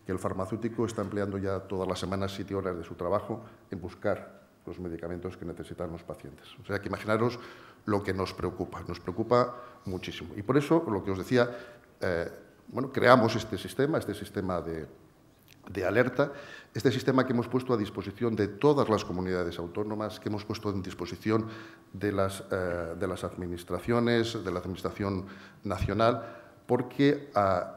S3: que el farmacéutico está empleando ya todas las semanas siete horas de su trabajo en buscar los medicamentos que necesitan los pacientes. O sea que imaginaros lo que nos preocupa, nos preocupa muchísimo. Y por eso, lo que os decía, eh, bueno, creamos este sistema, este sistema de, alerta, este sistema que hemos puesto a disposición de todas las comunidades autónomas, que hemos puesto en disposición de las, eh, de las administraciones, de la Administración Nacional, porque a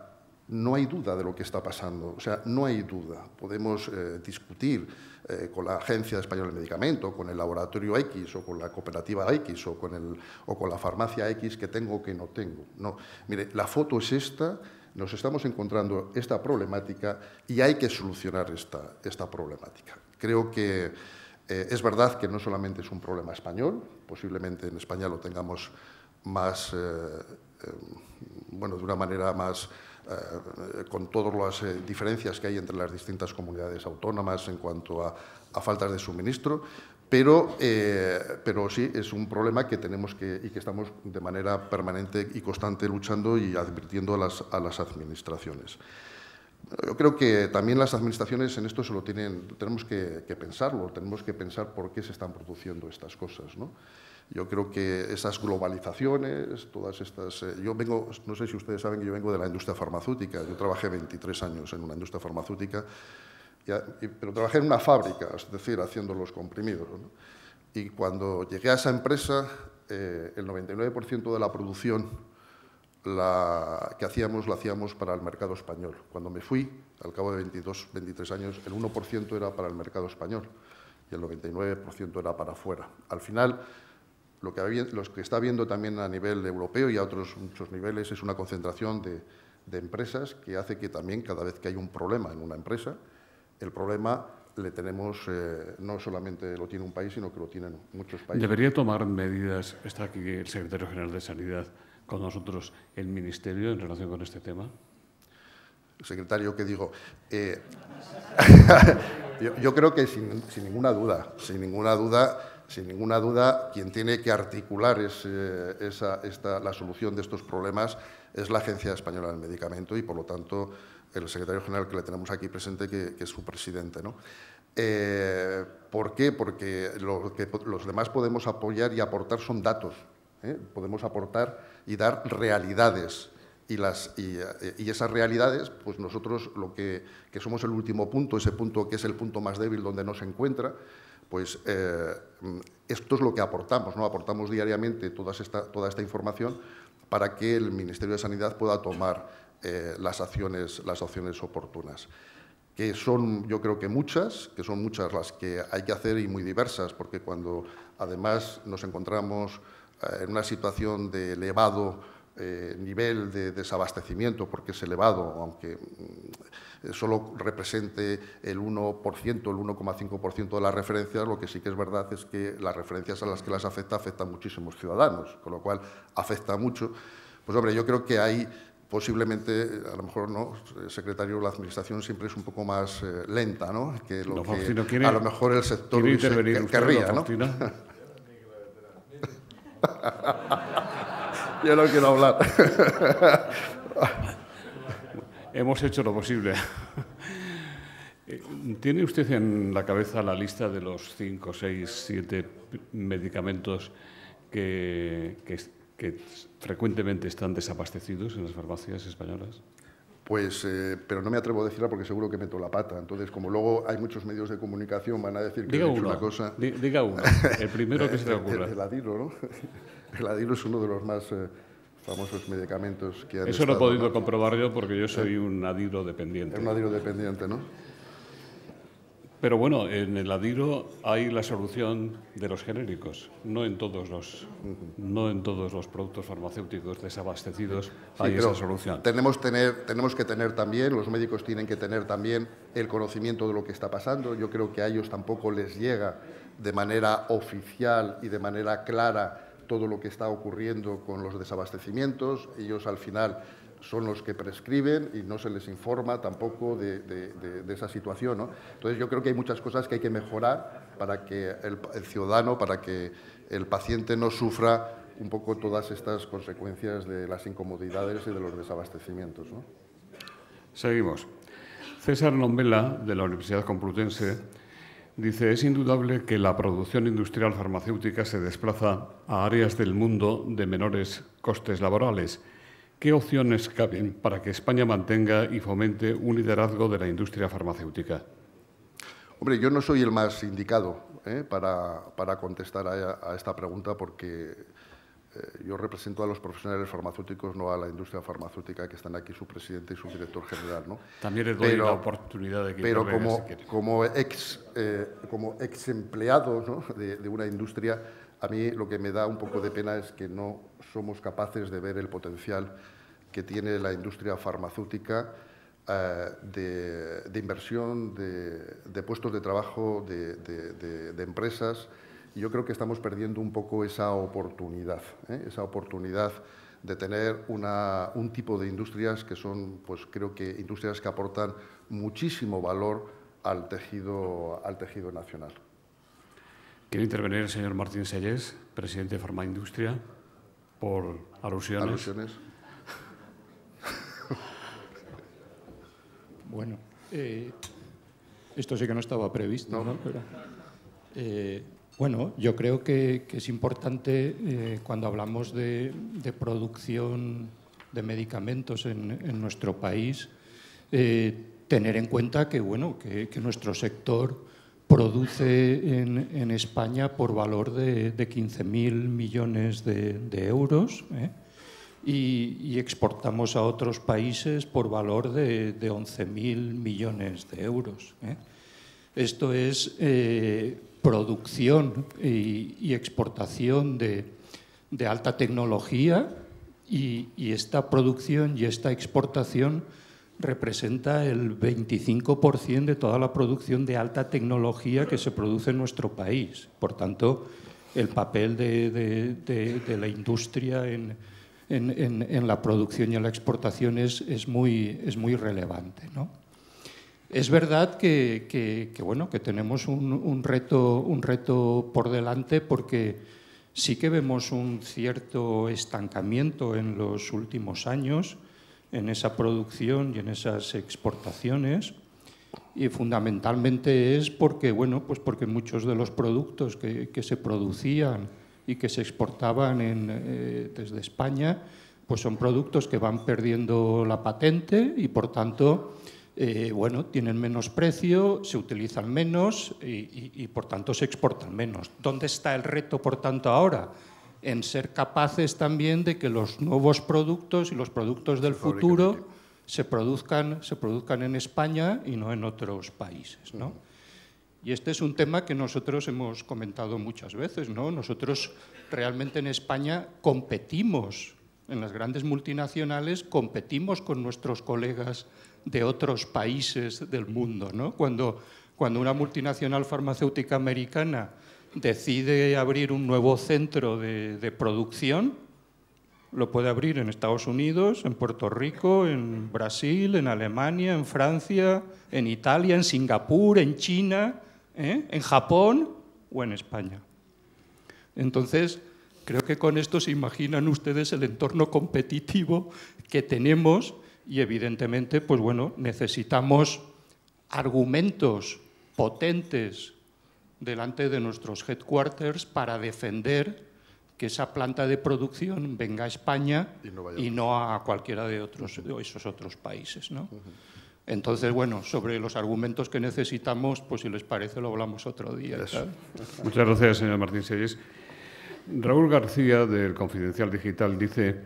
S3: no hay duda de lo que está pasando, o sea, no hay duda. Podemos eh, discutir eh, con la Agencia Española de Medicamento, con el laboratorio X o con la cooperativa X o con, con la farmacia X que tengo o que no tengo. No, mire, la foto es esta, nos estamos encontrando esta problemática y hay que solucionar esta, esta problemática. Creo que eh, es verdad que no solamente es un problema español, posiblemente en España lo tengamos más, bueno, de una manera más eh, con todas las eh, diferencias que hay entre las distintas comunidades autónomas en cuanto a, faltas de suministro, eh, pero, sí es un problema que tenemos que, y que estamos de manera permanente y constante luchando y advirtiendo a las, administraciones. Yo creo que también las administraciones en esto se lo tienen, tenemos que, que pensarlo, tenemos que pensar por qué se están produciendo estas cosas. ¿no? Yo creo que esas globalizaciones, todas estas... Eh, yo vengo, no sé si ustedes saben que yo vengo de la industria farmacéutica, yo trabajé 23 años en una industria farmacéutica, pero trabajé en una fábrica, es decir, haciendo los comprimidos. Y cuando llegué a esa empresa, eh, el 99% de la producción que hacíamos la hacíamos para el mercado español. Cuando me fui, al cabo de 22, 23 años, el 1% era para el mercado español y el 99% era para afuera. Al final, lo que, está habiendo también a nivel europeo y a otros muchos niveles es una concentración de, empresas que hace que también cada vez que hay un problema en una empresa, el problema le tenemos, eh, no solamente lo tiene un país, sino que lo tienen muchos países. ¿Debería
S1: tomar medidas, está aquí el secretario general de Sanidad
S3: con nosotros, el Ministerio en relación con este tema? Secretario, ¿qué digo? Eh, yo, creo que sin, sin ninguna duda, sin ninguna duda, sin ninguna duda, quien tiene que articular la solución de estos problemas es la Agencia Española del Medicamento y, por lo tanto, el secretario general que le tenemos aquí presente, que, es su presidente. Eh, ¿Por qué? Porque lo que los demás podemos apoyar y aportar son datos. ¿eh? Podemos aportar y dar realidades. Y, esas realidades, pues nosotros lo que, somos el último punto, ese punto que es el punto más débil donde no se encuentra, pues eh, mm, esto es lo que aportamos, ¿no? Aportamos diariamente toda esta, información para que el Ministerio de Sanidad pueda tomar eh, las, acciones, las acciones oportunas que son yo creo que muchas, que son muchas las que hay que hacer y muy diversas, porque cuando además nos encontramos eh, en una situación de elevado eh, nivel de desabastecimiento, porque es elevado, aunque mm, solo represente el 1%, el 1,5% de las referencias, lo que sí que es verdad es que las referencias a las que las afecta afectan muchísimos ciudadanos, con lo cual afecta mucho. Pues hombre, yo creo que hay posiblemente, a lo mejor no, el secretario, la administración siempre es un poco más eh, lenta, ¿no? Que lo que a lo mejor el sector querría, Yo no quiero
S1: hablar. Hemos hecho lo posible. Eh, ¿Tiene usted en la cabeza la lista de los 5, 6, 7 medicamentos que, que, frecuentemente están desabastecidos en las farmacias españolas?
S3: Pues, eh, pero no me atrevo a decirla porque seguro que meto la pata. Entonces, como luego hay muchos medios de comunicación, van a decir que diga he una cosa. Diga uno, el primero que se te ocurra. el ¿no? el adiro es uno de los más eh, famosos medicamentos que han Eso lo he podido comprobar
S1: yo porque yo soy un adiro dependiente. un adiro dependiente, ¿no? Pero bueno, en el adiro hay la solución de los genéricos, no en todos los, no en todos los productos farmacéuticos
S3: desabastecidos hay esa solución. tenemos que tener también, los médicos tienen que tener también el conocimiento de lo que está pasando. Yo creo que a ellos tampoco les llega de manera oficial y de manera clara todo lo que está ocurriendo con los desabastecimientos. Ellos al final son los que prescriben y no se les informa tampoco de, esa situación. Entonces yo creo que hay muchas cosas que hay que mejorar para que el, ciudadano, para que el paciente no sufra un poco todas estas consecuencias de las incomodidades y de los desabastecimientos. Seguimos.
S1: César Nombela, de la Universidad Complutense, Dice, es indudable que la producción industrial farmacéutica se desplaza a áreas del mundo de menores costes laborales. ¿Qué opciones caben para que España mantenga y fomente un liderazgo de la
S3: industria farmacéutica? Hombre, yo no soy el más indicado ¿eh? para, contestar a, esta pregunta porque eh, yo represento a los profesionales farmacéuticos, no a la industria farmacéutica, que están aquí su presidente y su director general. ¿no? También les doy la oportunidad de que... Pero como, como, ex, eh, como ex empleado de, una industria, a mí lo que me da un poco de pena es que no somos capaces de ver el potencial que tiene la industria farmacéutica eh, de, inversión, de, puestos de trabajo, de empresas yo creo que estamos perdiendo un poco esa oportunidad, ¿eh? esa oportunidad de tener una, un tipo de industrias que son, pues creo que industrias que aportan muchísimo valor al tejido, al tejido nacional. Quiero
S1: intervenir el señor Martín Sellés, presidente de Industria, por alusiones. ¿Alusiones?
S4: bueno, eh, esto sí que no estaba previsto, ¿no? Pero, eh, bueno, yo creo que, es importante eh, cuando hablamos de, producción de medicamentos en, nuestro país eh, tener en cuenta que, bueno, que, nuestro sector produce en, España por valor de, 15.000 millones de, euros ¿eh? y, exportamos a otros países por valor de, de 11.000 millones de euros. Esto es producción y, exportación de, alta tecnología y, esta producción y esta exportación representa el 25% de toda la producción de alta tecnología que se produce en nuestro país. Por tanto, el papel de, la industria en, la producción y en la exportación es, muy, es muy relevante. ¿no? Es verdad que, bueno, que tenemos un, reto, un reto por delante porque sí que vemos un cierto estancamiento en los últimos años en esa producción y en esas exportaciones y fundamentalmente es porque, bueno, pues porque muchos de los productos que, se producían y que se exportaban eh, desde España, pues son productos que van perdiendo la patente y por tanto eh, bueno, tienen menos precio, se utilizan menos y, por tanto se exportan menos. ¿Dónde está el reto, por tanto, ahora? En ser capaces también de que los nuevos productos y los productos del futuro se produzcan, se produzcan en España y no en otros países. Y este es un tema que nosotros hemos comentado muchas veces. ¿no? Nosotros realmente en España competimos, en las grandes multinacionales, competimos con nuestros colegas de otros países del mundo. Cuando, cuando una multinacional farmacéutica americana decide abrir un nuevo centro de, producción, lo puede abrir en Estados Unidos, en Puerto Rico, en Brasil, en Alemania, en Francia, en Italia, en Singapur, en China, ¿eh? en Japón o en España. Entonces, creo que con esto se imaginan ustedes el entorno competitivo que tenemos y evidentemente, pues bueno, necesitamos argumentos potentes delante de nuestros headquarters para defender que esa planta de producción venga a España y no, a cualquiera de otros de esos otros países, ¿no? Entonces, bueno, sobre los argumentos que necesitamos, pues si les parece lo hablamos otro día. Muchas
S1: gracias, señor Martín Selles. Raúl García, del Confidencial Digital, dice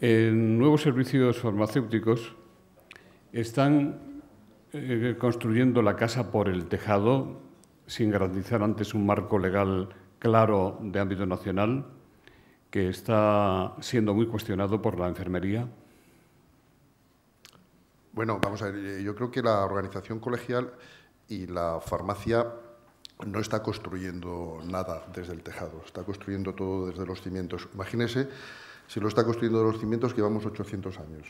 S1: en nuevos servicios farmacéuticos están eh, construyendo la casa por el tejado sin garantizar antes un marco legal claro de ámbito nacional que está siendo muy cuestionado
S3: por la enfermería. Bueno, vamos a ver, eh, yo creo que la organización colegial y la farmacia no está construyendo nada desde el tejado, está construyendo todo desde los cimientos. Imagínese si lo está construyendo los cimientos que llevamos 800 años.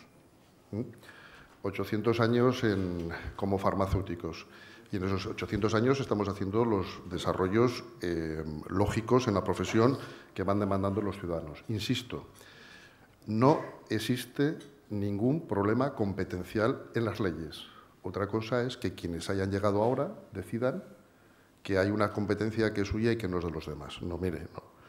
S3: 800 años en, como farmacéuticos. Y en esos 800 años estamos haciendo los desarrollos eh, lógicos en la profesión que van demandando los ciudadanos. Insisto, no existe ningún problema competencial en las leyes. Otra cosa es que quienes hayan llegado ahora decidan que hay una competencia que es suya y que no es de los demás. No, mire, no.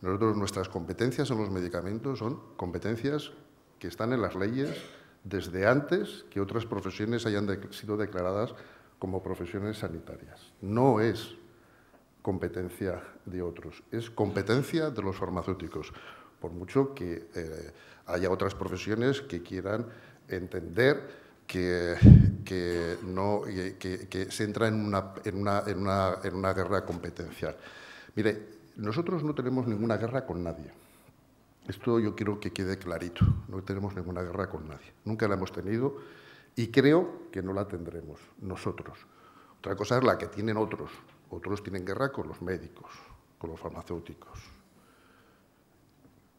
S3: Nosotros, nuestras competencias en los medicamentos son competencias que están en las leyes desde antes que otras profesiones hayan sido declaradas como profesiones sanitarias. No es competencia de otros, es competencia de los farmacéuticos, por mucho que eh, haya otras profesiones que quieran entender que, no, se entra en una, en, en, una, en una guerra competencial. Mire, nosotros no tenemos ninguna guerra con nadie. Esto yo quiero que quede clarito. No tenemos ninguna guerra con nadie. Nunca la hemos tenido y creo que no la tendremos nosotros. Otra cosa es la que tienen otros. Otros tienen guerra con los médicos, con los farmacéuticos,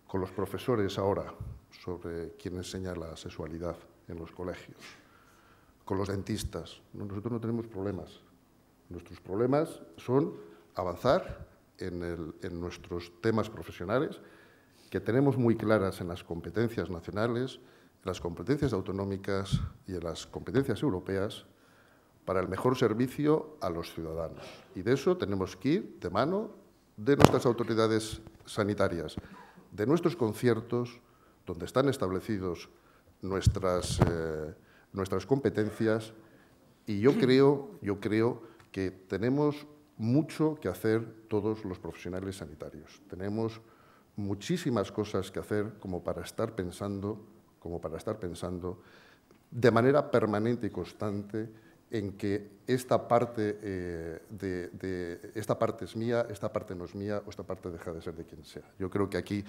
S3: con los profesores ahora sobre quién enseña la sexualidad en los colegios, con los dentistas. Nosotros no tenemos problemas. Nuestros problemas son avanzar en, nuestros temas profesionales, que tenemos muy claras en las competencias nacionales, en las competencias autonómicas y en las competencias europeas para el mejor servicio a los ciudadanos. Y de eso tenemos que ir de mano de nuestras autoridades sanitarias, de nuestros conciertos, donde están establecidos nuestras, eh, nuestras competencias. Y yo creo, yo creo que tenemos mucho que hacer todos los profesionales sanitarios. Tenemos muchísimas cosas que hacer como para estar pensando, como para estar pensando de manera permanente y constante en que esta parte, eh, de, esta parte es mía, esta parte no es mía o esta parte deja de ser de quien sea. Yo creo que aquí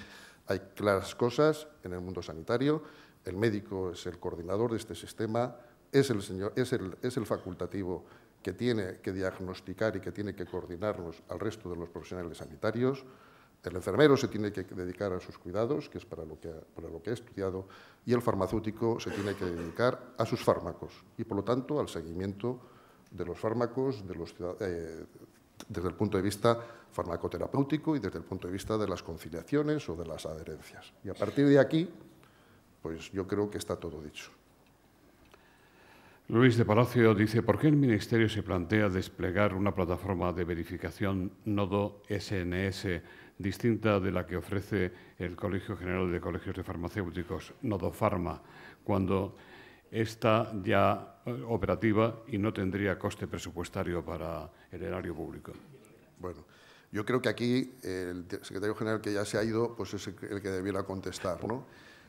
S3: hay claras cosas en el mundo sanitario. El médico es el coordinador de este sistema, es el, señor, es el, es el facultativo que tiene que diagnosticar y que tiene que coordinarnos al resto de los profesionales sanitarios. El enfermero se tiene que dedicar a sus cuidados, que es para lo que, ha, estudiado, y el farmacéutico se tiene que dedicar a sus fármacos y, por lo tanto, al seguimiento de los fármacos eh, desde el punto de vista farmacoterapéutico y desde el punto de vista de las conciliaciones o de las adherencias. Y a partir de aquí, pues yo creo que está todo dicho.
S1: Luis de Palacio dice, ¿por qué el Ministerio se plantea desplegar una plataforma de verificación nodo SNS distinta de la que ofrece el Colegio General de Colegios de Farmacéuticos, Nodo Pharma, cuando está ya eh, operativa
S3: y no tendría coste presupuestario para el erario público? Bueno, yo creo que aquí el secretario general que ya se ha ido pues es el que debiera contestar. ¿no?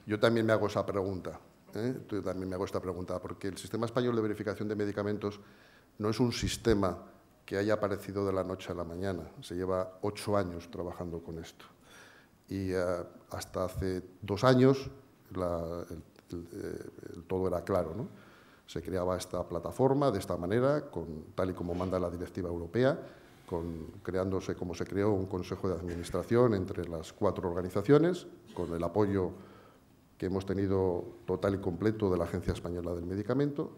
S3: Yo también me hago esa pregunta. ¿eh? también me hago esta pregunta, porque el sistema español de verificación de medicamentos no es un sistema que haya aparecido de la noche a la mañana. Se lleva ocho años trabajando con esto. Y eh, hasta hace dos años eh, todo era claro. Se creaba esta plataforma de esta manera, con, tal y como manda la directiva europea, con, creándose como se creó un consejo de administración entre las cuatro organizaciones, con el apoyo que hemos tenido total y completo de la Agencia Española del Medicamento,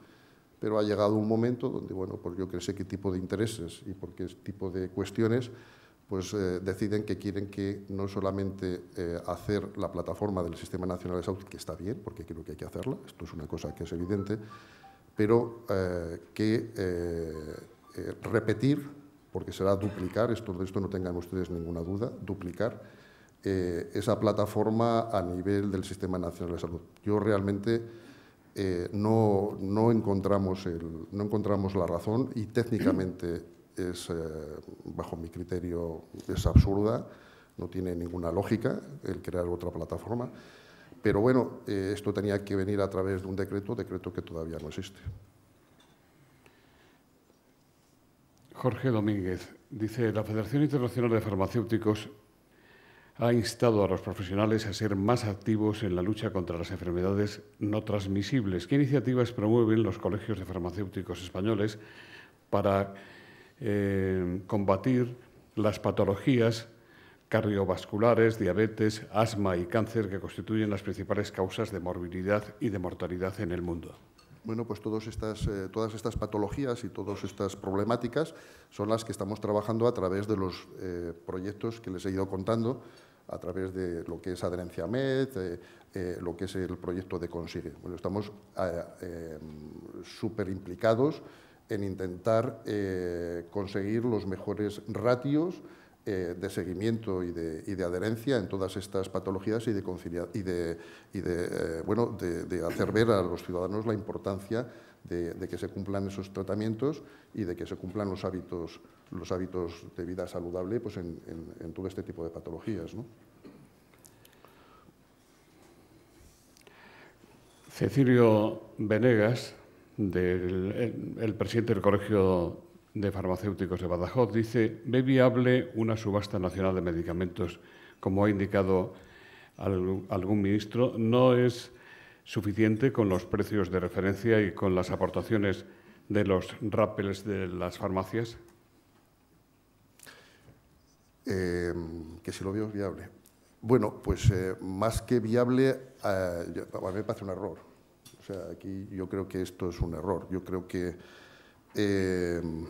S3: pero ha llegado un momento donde, bueno, pues yo que sé qué tipo de intereses y por qué tipo de cuestiones, pues eh, deciden que quieren que no solamente eh, hacer la plataforma del Sistema Nacional de Salud, que está bien, porque creo que hay que hacerla, esto es una cosa que es evidente, pero eh, que repetir, porque será duplicar, esto de esto no tengan ustedes ninguna duda, duplicar eh, esa plataforma a nivel del Sistema Nacional de Salud. Yo realmente eh, no, encontramos no encontramos la razón y técnicamente es, eh, bajo mi criterio, es absurda, no tiene ninguna lógica el crear otra plataforma. Pero bueno, esto tenía que venir a través de un decreto, decreto que todavía no existe. Jorge Domínguez dice, la Federación Internacional de
S1: Farmacéuticos ha instado a los profesionales a ser más activos en la lucha contra las enfermedades no transmisibles. ¿Qué iniciativas promueven los colegios de farmacéuticos españoles para eh, combatir las patologías cardiovasculares, diabetes, asma y cáncer que constituyen las principales
S3: causas de morbilidad y de mortalidad en el mundo? Bueno, pues todas estas, eh, todas estas patologías y todas estas problemáticas son las que estamos trabajando a través de los eh, proyectos que les he ido contando, a través de lo que es Adherencia MED, eh, lo que es el proyecto de Consigue. Bueno, estamos em, súper implicados en intentar conseguir los mejores ratios eh, de seguimiento y de, y de, adherencia en todas estas patologías y de, conciliar, y de, y de eh, bueno, de, hacer ver a los ciudadanos la importancia de, que se cumplan esos tratamientos y de que se cumplan los hábitos, los hábitos de vida saludable pues en, todo este tipo de patologías. ¿no?
S1: Cecilio Venegas, del, el presidente del Colegio de Farmacéuticos de Badajoz, dice, ve viable una subasta nacional de medicamentos, como ha indicado algún ministro, no es suficiente con los precios de referencia y con las aportaciones de
S3: los rappels de las farmacias? Em, que si lo veo viable. Bueno, pues eh, más que viable, eh, a mí me parece un error. O sea, aquí yo creo que esto es un error. Yo creo que em,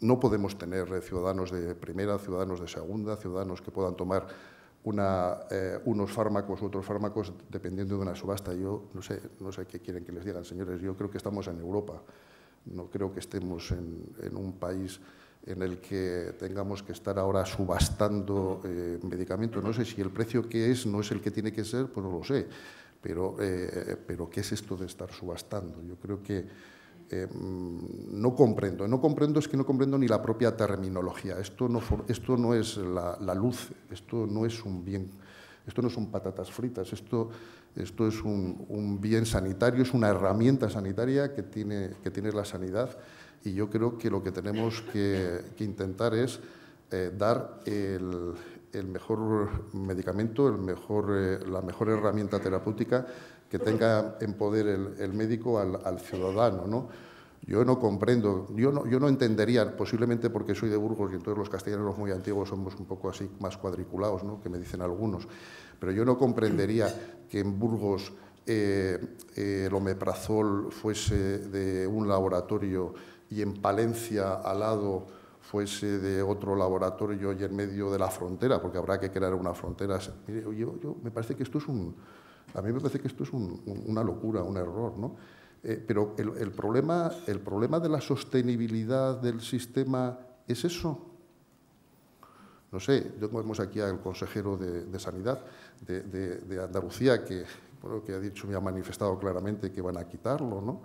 S3: no podemos tener eh, ciudadanos de primera, ciudadanos de segunda, ciudadanos que puedan tomar eh, unos fármacos u otros fármacos dependiendo de una subasta. Yo no sé, no sé qué quieren que les digan, señores. Yo creo que estamos en Europa. No creo que estemos en, un país en el que tengamos que estar ahora subastando eh, medicamentos. No sé si el precio que es no es el que tiene que ser, pues no lo sé. Pero, pero ¿qué es esto de estar subastando? Yo creo que Em, no comprendo. No comprendo es que no comprendo ni la propia terminología. Esto no, esto no es la, luz, esto no es un bien, esto no son patatas fritas, esto, esto es un, bien sanitario, es una herramienta sanitaria que tiene, que tiene la sanidad y yo creo que lo que tenemos que, intentar es eh, dar el, mejor medicamento, el mejor, eh, la mejor herramienta terapéutica que tenga en poder el, médico al, ciudadano, ¿no? Yo no comprendo, yo no, yo no entendería, posiblemente porque soy de Burgos y todos los castellanos muy antiguos somos un poco así más cuadriculados, ¿no? que me dicen algunos, pero yo no comprendería que en Burgos eh, eh, el omeprazol fuese de un laboratorio y en Palencia al lado fuese de otro laboratorio y en medio de la frontera, porque habrá que crear una frontera. yo, me parece que esto es un, a mí me parece que esto es una locura, un error, ¿no? Eh, pero el, problema, el problema de la sostenibilidad del sistema es eso. No sé, yo tenemos aquí al consejero de, Sanidad de, Andalucía que, bueno, que ha dicho me ha manifestado claramente que van a quitarlo, ¿no?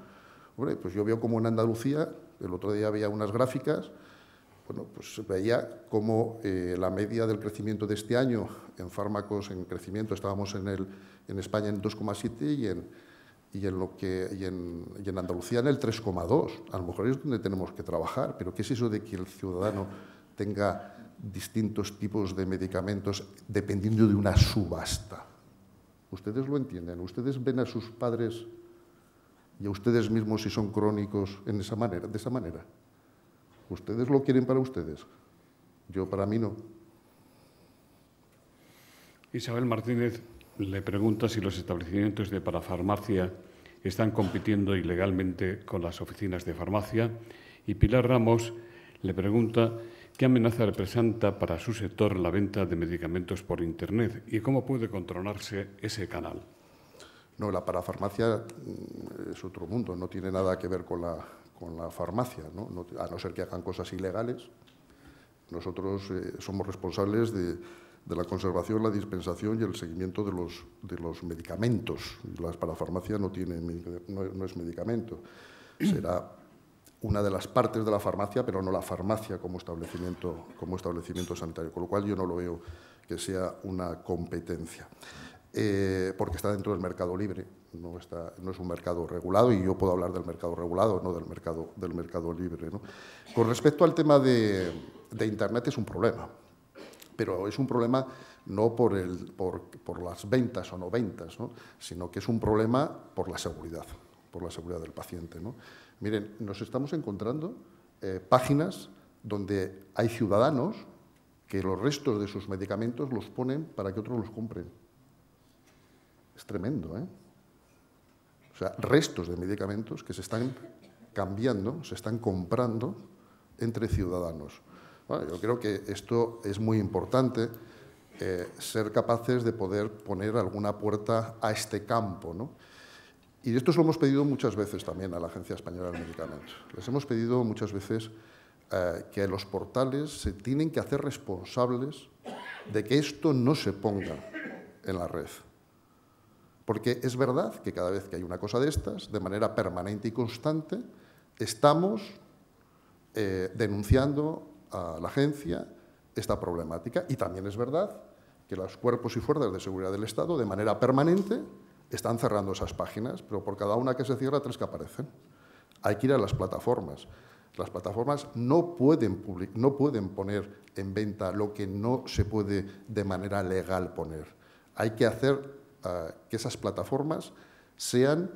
S3: pues yo veo como en Andalucía, el otro día había unas gráficas bueno, pues veía como eh, la media del crecimiento de este año en fármacos en crecimiento estábamos en, el, en España en 2,7 y en, en Andalucía en el 3,2. A lo mejor es donde tenemos que trabajar, pero ¿qué es eso de que el ciudadano tenga distintos tipos de medicamentos dependiendo de una subasta? Ustedes lo entienden, ustedes ven a sus padres y a ustedes mismos si son crónicos en esa manera, de esa manera. Ustedes lo quieren para ustedes, yo para mí no. Isabel Martínez le pregunta si los
S1: establecimientos de parafarmacia están compitiendo ilegalmente con las oficinas de farmacia y Pilar Ramos le pregunta qué amenaza representa para su sector la venta de medicamentos por Internet y cómo puede controlarse ese canal.
S3: No, la parafarmacia mm, es otro mundo, no tiene nada que ver con la, con la farmacia, a no ser que hagan cosas ilegales. Nosotros eh, somos responsables de, la conservación, la dispensación y el seguimiento de los, medicamentos. Las la no, tienen, no, es medicamento. Será una de las partes de la farmacia, pero no la farmacia como establecimiento, como establecimiento sanitario, con lo cual yo no lo veo que sea una competencia, eh, porque está dentro del mercado libre, no, está, no es un mercado regulado y yo puedo hablar del mercado regulado, no del mercado, del mercado libre. Con respecto al tema de, Internet es un problema, pero es un problema no por, el, por, por las ventas o no ventas, ¿no? sino que es un problema por la seguridad, por la seguridad del paciente. Miren, nos estamos encontrando eh, páginas donde hay ciudadanos que los restos de sus medicamentos los ponen para que otros los compren. Es tremendo, ¿eh? o sea, restos de medicamentos que se están cambiando, se están comprando entre ciudadanos. yo creo que esto es muy importante, eh, ser capaces de poder poner alguna puerta a este campo. Y esto se lo hemos pedido muchas veces también a la Agencia Española de Medicamentos. Les hemos pedido muchas veces eh, que los portales se tienen que hacer responsables de que esto no se ponga en la red. Porque es verdad que cada vez que hay una cosa de estas, de manera permanente y constante, estamos eh, denunciando a la agencia esta problemática. Y también es verdad que los cuerpos y fuerzas de seguridad del Estado, de manera permanente, están cerrando esas páginas, pero por cada una que se cierra, tres que aparecen. Hay que ir a las plataformas. Las plataformas no pueden, no pueden poner en venta lo que no se puede de manera legal poner. Hay que hacer que esas plataformas sean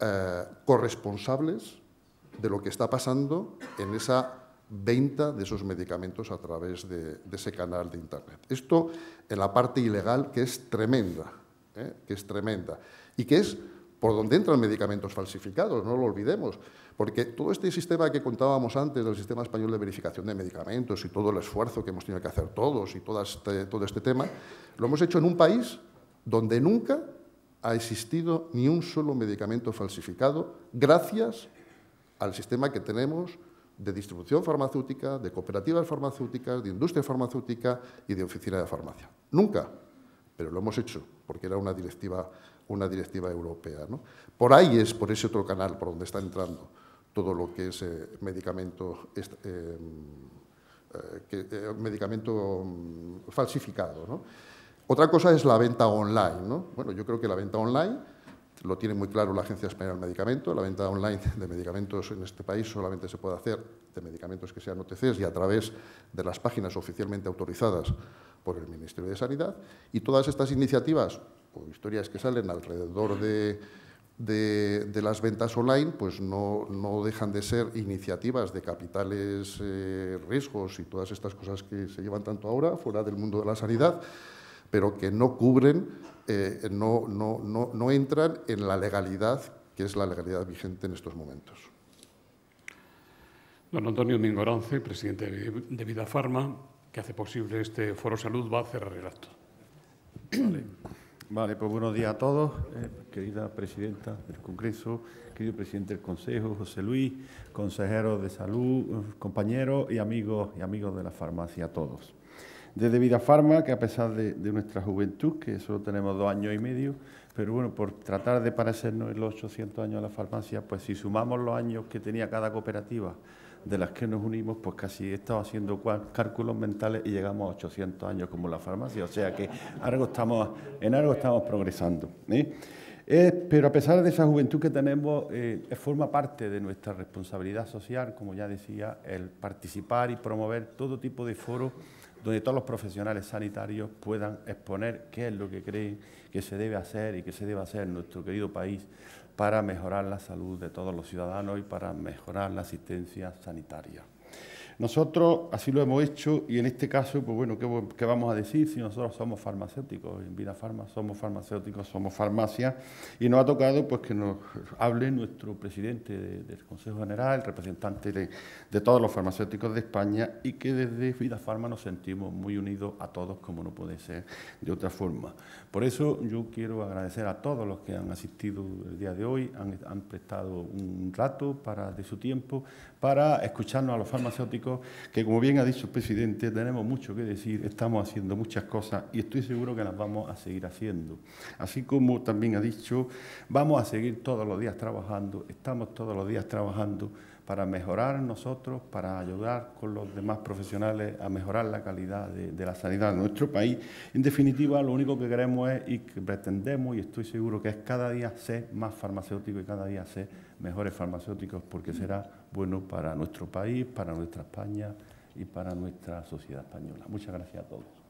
S3: eh, corresponsables de lo que está pasando en esa venta de esos medicamentos a través de, ese canal de Internet. Esto en la parte ilegal que es tremenda, ¿eh? que es tremenda, y que es por donde entran medicamentos falsificados, no lo olvidemos, porque todo este sistema que contábamos antes del sistema español de verificación de medicamentos y todo el esfuerzo que hemos tenido que hacer todos y todo este, todo este tema, lo hemos hecho en un país donde nunca ha existido ni un solo medicamento falsificado gracias al sistema que tenemos de distribución farmacéutica, de cooperativas farmacéuticas, de industria farmacéutica y de oficina de farmacia. Nunca, pero lo hemos hecho porque era una directiva, una directiva europea. Por ahí es, por ese otro canal, por donde está entrando todo lo que es eh, medicamento, em, eh, eh, medicamento mm, falsificado. Otra cosa es la venta online. Bueno, yo creo que la venta online, lo tiene muy claro la Agencia Española del Medicamento, la venta online de medicamentos en este país solamente se puede hacer de medicamentos que sean OTCs y a través de las páginas oficialmente autorizadas por el Ministerio de Sanidad. Y todas estas iniciativas o historias que salen alrededor de, las ventas online, pues no, dejan de ser iniciativas de capitales, eh, riesgos y todas estas cosas que se llevan tanto ahora fuera del mundo de la sanidad pero que no cubren, eh, no, entran en la legalidad, que es la legalidad vigente en estos momentos.
S1: Don Antonio Arance, presidente de Vida Farma, que hace posible este Foro Salud, va a cerrar el acto.
S5: Vale. pues buenos días a todos, eh, querida presidenta del Congreso, querido presidente del Consejo, José Luis, consejero de salud, eh, compañero y amigos y amigos de la farmacia a todos de Vida Pharma, que a pesar de, nuestra juventud, que solo tenemos dos años y medio, pero bueno, por tratar de parecernos en los 800 años de la farmacia, pues si sumamos los años que tenía cada cooperativa de las que nos unimos, pues casi he estado haciendo cálculos mentales y llegamos a 800 años como la farmacia, o sea que algo en algo estamos progresando. ¿eh? Eh, pero a pesar de esa juventud que tenemos, eh, forma parte de nuestra responsabilidad social, como ya decía, el participar y promover todo tipo de foros donde todos los profesionales sanitarios puedan exponer qué es lo que creen que se debe hacer y que se debe hacer en nuestro querido país para mejorar la salud de todos los ciudadanos y para mejorar la asistencia sanitaria. Nosotros así lo hemos hecho y en este caso, pues bueno, ¿qué, vamos a decir si nosotros somos farmacéuticos? En Farma somos farmacéuticos, somos farmacia y nos ha tocado pues que nos hable nuestro presidente del Consejo General, representante de, todos los farmacéuticos de España y que desde Farma nos sentimos muy unidos a todos como no puede ser de otra forma. Por eso yo quiero agradecer a todos los que han asistido el día de hoy, han, prestado un rato para, de su tiempo para escucharnos a los farmacéuticos, que como bien ha dicho el presidente, tenemos mucho que decir, estamos haciendo muchas cosas y estoy seguro que las vamos a seguir haciendo. Así como también ha dicho, vamos a seguir todos los días trabajando, estamos todos los días trabajando para mejorar nosotros, para ayudar con los demás profesionales a mejorar la calidad de, la sanidad de nuestro país. En definitiva, lo único que queremos es y que pretendemos, y estoy seguro que es cada día ser más farmacéutico y cada día ser mejores farmacéuticos, porque será bueno para nuestro país, para nuestra España y para nuestra sociedad española. Muchas gracias a todos.